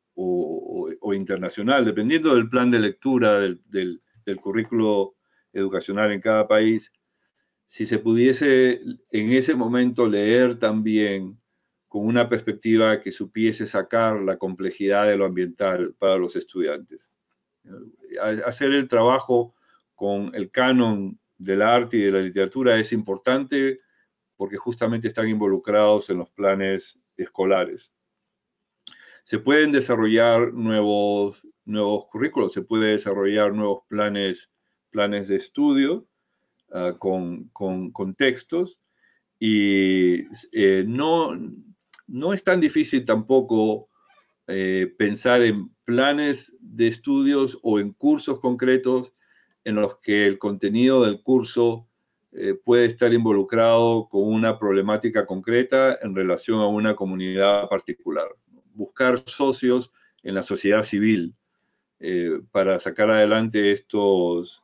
internacional, dependiendo del plan de lectura del currículo educacional en cada país, si se pudiese en ese momento leer también con una perspectiva que supiese sacar la complejidad de lo ambiental para los estudiantes. Hacer el trabajo con el canon del arte y de la literatura es importante porque justamente están involucrados en los planes escolares. Se pueden desarrollar nuevos, nuevos currículos, se puede desarrollar nuevos planes, planes de estudio ah, con, con, textos y eh, no, no es tan difícil tampoco eh, pensar en planes de estudios o en cursos concretos en los que el contenido del curso eh, puede estar involucrado con una problemática concreta en relación a una comunidad particular. Buscar socios en la sociedad civil eh, para sacar adelante estos,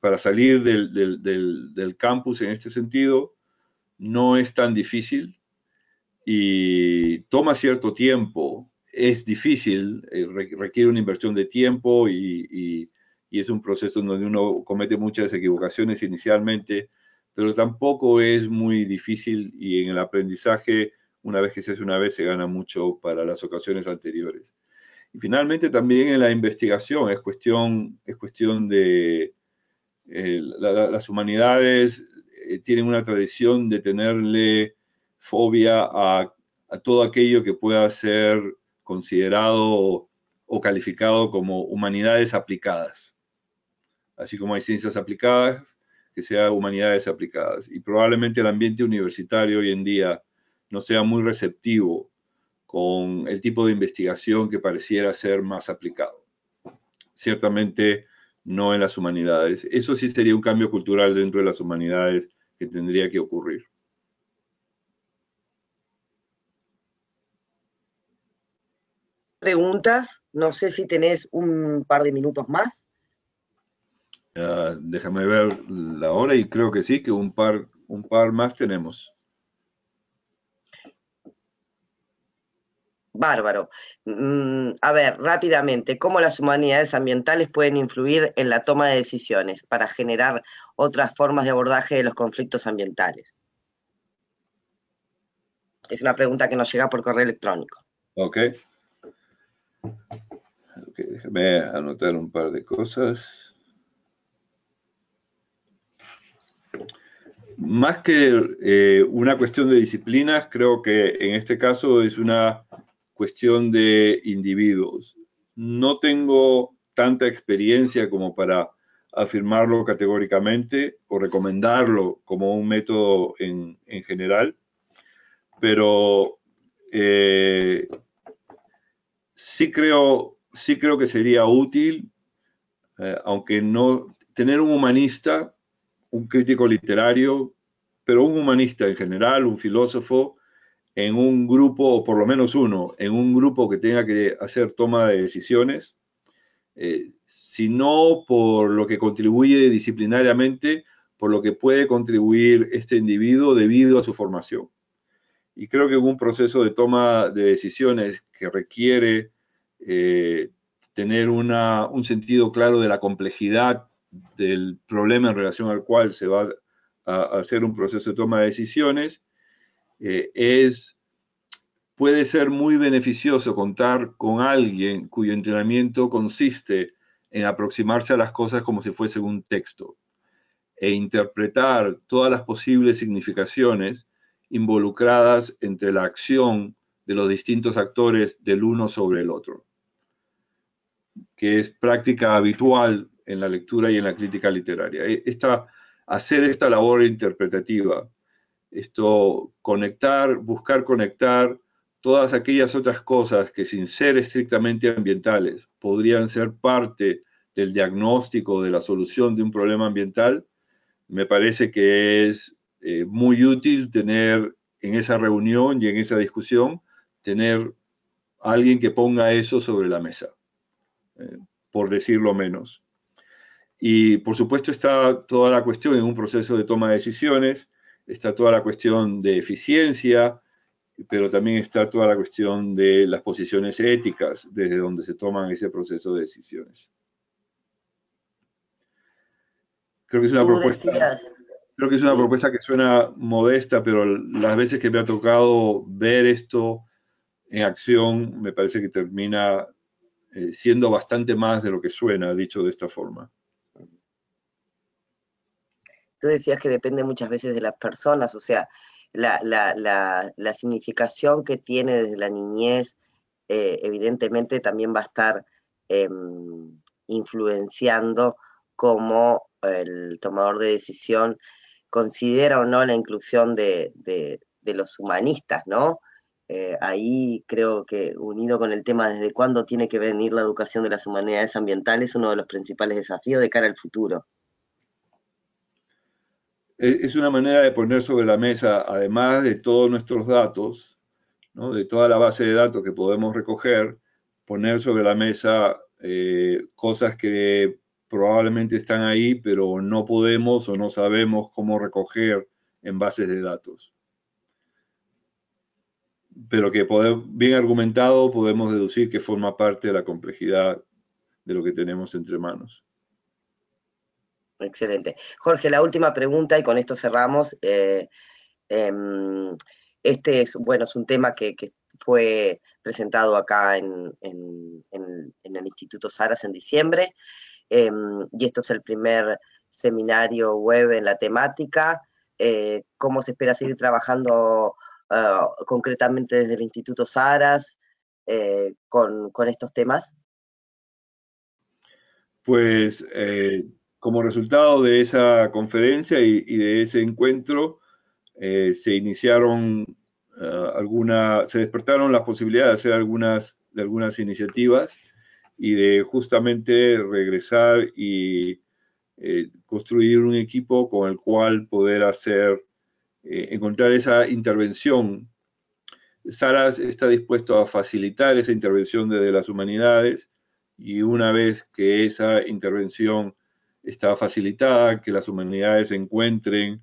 para salir del campus en este sentido, no es tan difícil y toma cierto tiempo, es difícil, eh, requiere una inversión de tiempo y, es un proceso donde uno comete muchas equivocaciones inicialmente, pero tampoco es muy difícil y en el aprendizaje, una vez que se hace una vez, se gana mucho para las ocasiones anteriores. Y finalmente también en la investigación, es cuestión, es cuestión de eh, las humanidades eh, tienen una tradición de tenerle fobia a, todo aquello que pueda ser considerado o calificado como humanidades aplicadas. Así como hay ciencias aplicadas, que sean humanidades aplicadas. Y probablemente el ambiente universitario hoy en día no sea muy receptivo con el tipo de investigación que pareciera ser más aplicado. Ciertamente no en las humanidades. Eso sí sería un cambio cultural dentro de las humanidades que tendría que ocurrir. preguntas. No sé si tenés un par de minutos más. déjame ver la hora y creo que sí, que un par, un par más tenemos. Bárbaro. Mm, a ver, rápidamente, ¿cómo las humanidades ambientales pueden influir en la toma de decisiones para generar otras formas de abordaje de los conflictos ambientales? Es una pregunta que nos llega por correo electrónico. Ok. Okay, déjame anotar un par de cosas. Más que eh, una cuestión de disciplinas, creo que en este caso es una cuestión de individuos. No tengo tanta experiencia como para afirmarlo categóricamente o recomendarlo como un método en, general, pero eh, sí creo, que sería útil, eh, aunque no, tener un humanista, un crítico literario, pero un humanista en general, un filósofo, en un grupo, o por lo menos uno, en un grupo que tenga que hacer toma de decisiones, eh, sino por lo que contribuye disciplinariamente, por lo que puede contribuir este individuo debido a su formación y creo que un proceso de toma de decisiones que requiere eh, tener un sentido claro de la complejidad del problema en relación al cual se va a, hacer un proceso de toma de decisiones, eh, es, puede ser muy beneficioso contar con alguien cuyo entrenamiento consiste en aproximarse a las cosas como si fuese un texto e interpretar todas las posibles significaciones involucradas entre la acción de los distintos actores del uno sobre el otro, que es práctica habitual en la lectura y en la crítica literaria. E, esta, hacer esta labor interpretativa, esto, conectar, buscar conectar todas aquellas otras cosas que sin ser estrictamente ambientales podrían ser parte del diagnóstico de la solución de un problema ambiental, me parece que es eh, muy útil tener en esa reunión y en esa discusión, tener alguien que ponga eso sobre la mesa, eh, por decirlo menos. Y por supuesto está toda la cuestión en un proceso de toma de decisiones, está toda la cuestión de eficiencia, pero también está toda la cuestión de las posiciones éticas desde donde se toman ese proceso de decisiones. Creo que es una propuesta. Creo que es una propuesta que suena modesta, pero las veces que me ha tocado ver esto en acción, me parece que termina eh, siendo bastante más de lo que suena, dicho de esta forma. Tú decías que depende muchas veces de las personas, o sea, la, significación que tiene desde la niñez, eh, evidentemente también va a estar em, influenciando cómo el tomador de decisión considera o no la inclusión de, los humanistas, ¿no? Eh, ahí creo que unido con el tema desde cuándo tiene que venir la educación de las humanidades ambientales, uno de los principales desafíos de cara al futuro. E, es una manera de poner sobre la mesa, además de todos nuestros datos, de toda la base de datos que podemos recoger, poner sobre la mesa eh, cosas que probablemente están ahí, pero no podemos o no sabemos cómo recoger en bases de datos. Pero que bien argumentado podemos deducir que forma parte de la complejidad de lo que tenemos entre manos. Excelente. Jorge, la última pregunta y con esto cerramos. Eh, em, este es, bueno, es un tema que, fue presentado acá en, en el Instituto Saras en diciembre. Em, y esto es el primer seminario web en la temática, eh, cómo se espera seguir trabajando eh, concretamente desde el Instituto Saras eh, con, estos temas? Pues como resultado de esa conferencia y, de ese encuentro, se iniciaron algunas, se despertaron las posibilidades de hacer algunas, de algunas iniciativas y de justamente regresar y eh, construir un equipo con el cual poder hacer, eh, encontrar esa intervención. Saras está dispuesto a facilitar esa intervención desde las humanidades y una vez que esa intervención está facilitada, que las humanidades encuentren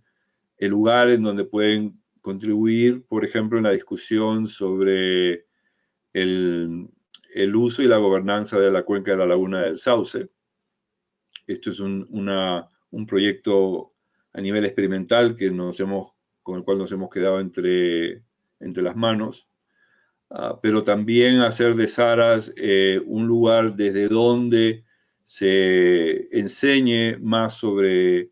el lugar en donde pueden contribuir, por ejemplo, en la discusión sobre el, el uso y la gobernanza de la cuenca de la laguna del Sauce. Esto es un, proyecto a nivel experimental que nos con el cual nos hemos quedado entre, las manos, ah, pero también hacer de Saras eh, un lugar desde donde se enseñe más sobre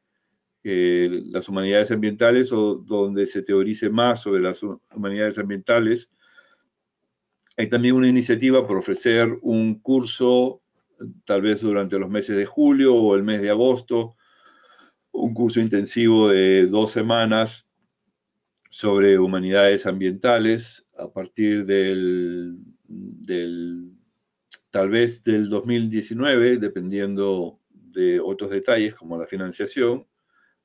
eh, las humanidades ambientales o donde se teorice más sobre las humanidades ambientales hay también una iniciativa por ofrecer un curso, tal vez durante los meses de julio o el mes de agosto, un curso intensivo de dos semanas sobre humanidades ambientales a partir del, tal vez del 2019, dependiendo de otros detalles como la financiación,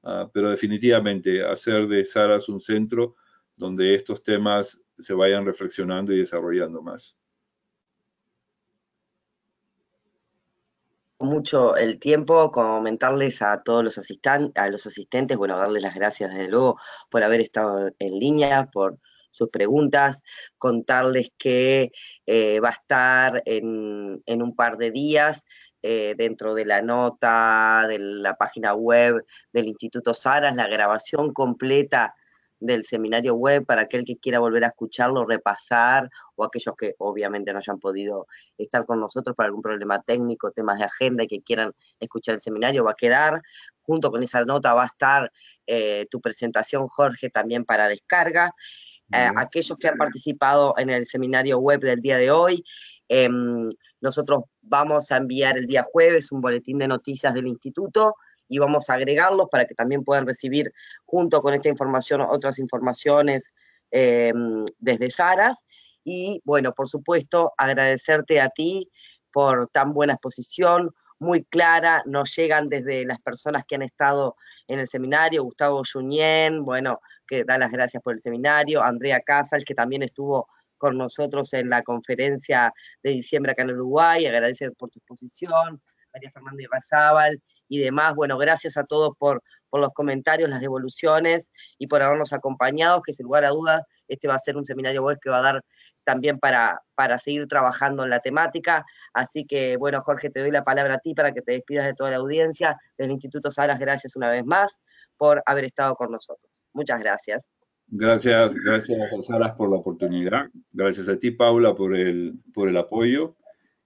ah, pero definitivamente hacer de SARAS un centro donde estos temas se vayan reflexionando y desarrollando más. mucho el tiempo, comentarles a todos los, a los asistentes, bueno, darles las gracias desde luego por haber estado en línea, por sus preguntas, contarles que eh, va a estar en, un par de días eh, dentro de la nota, de la página web del Instituto Saras, la grabación completa del seminario web para aquel que quiera volver a escucharlo, repasar, o aquellos que obviamente no hayan podido estar con nosotros por algún problema técnico, temas de agenda y que quieran escuchar el seminario, va a quedar. Junto con esa nota va a estar eh, tu presentación, Jorge, también para descarga. Eh, aquellos que han participado en el seminario web del día de hoy, em, nosotros vamos a enviar el día jueves un boletín de noticias del instituto y vamos a agregarlos para que también puedan recibir junto con esta información otras informaciones eh, desde Saras. Y bueno, por supuesto, agradecerte a ti por tan buena exposición, muy clara, nos llegan desde las personas que han estado en el seminario, Gustavo Junien, bueno, que da las gracias por el seminario, Andrea Casal, que también estuvo con nosotros en la conferencia de diciembre acá en Uruguay, agradecer por tu exposición, María Fernanda Basábal y demás. Bueno, gracias a todos por, por los comentarios, las devoluciones y por habernos acompañado, que sin lugar a dudas este va a ser un seminario web que va a dar también para, para seguir trabajando en la temática. Así que, bueno, Jorge, te doy la palabra a ti para que te despidas de toda la audiencia. Del Instituto Salas, gracias una vez más por haber estado con nosotros. Muchas gracias. Gracias, gracias a Salas por la oportunidad. Gracias a ti, Paula, por el, por el apoyo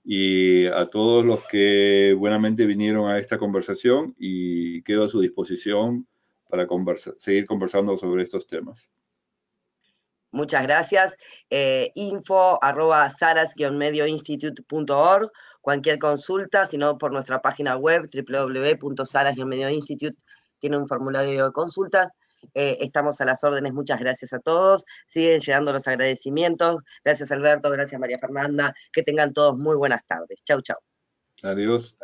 y a todos los que buenamente vinieron a esta conversación y quedo a su disposición para seguir conversando sobre estos temas. Muchas gracias. Eh, info arroba saras-medioinstitute.org. Cualquier consulta, sino por nuestra página web www.saras-medioinstitute. Tiene un formulario de consultas. Eh, estamos a las órdenes, muchas gracias a todos. Siguen llegando los agradecimientos. Gracias Alberto, gracias María Fernanda. Que tengan todos muy buenas tardes. Chau, chau. Adiós.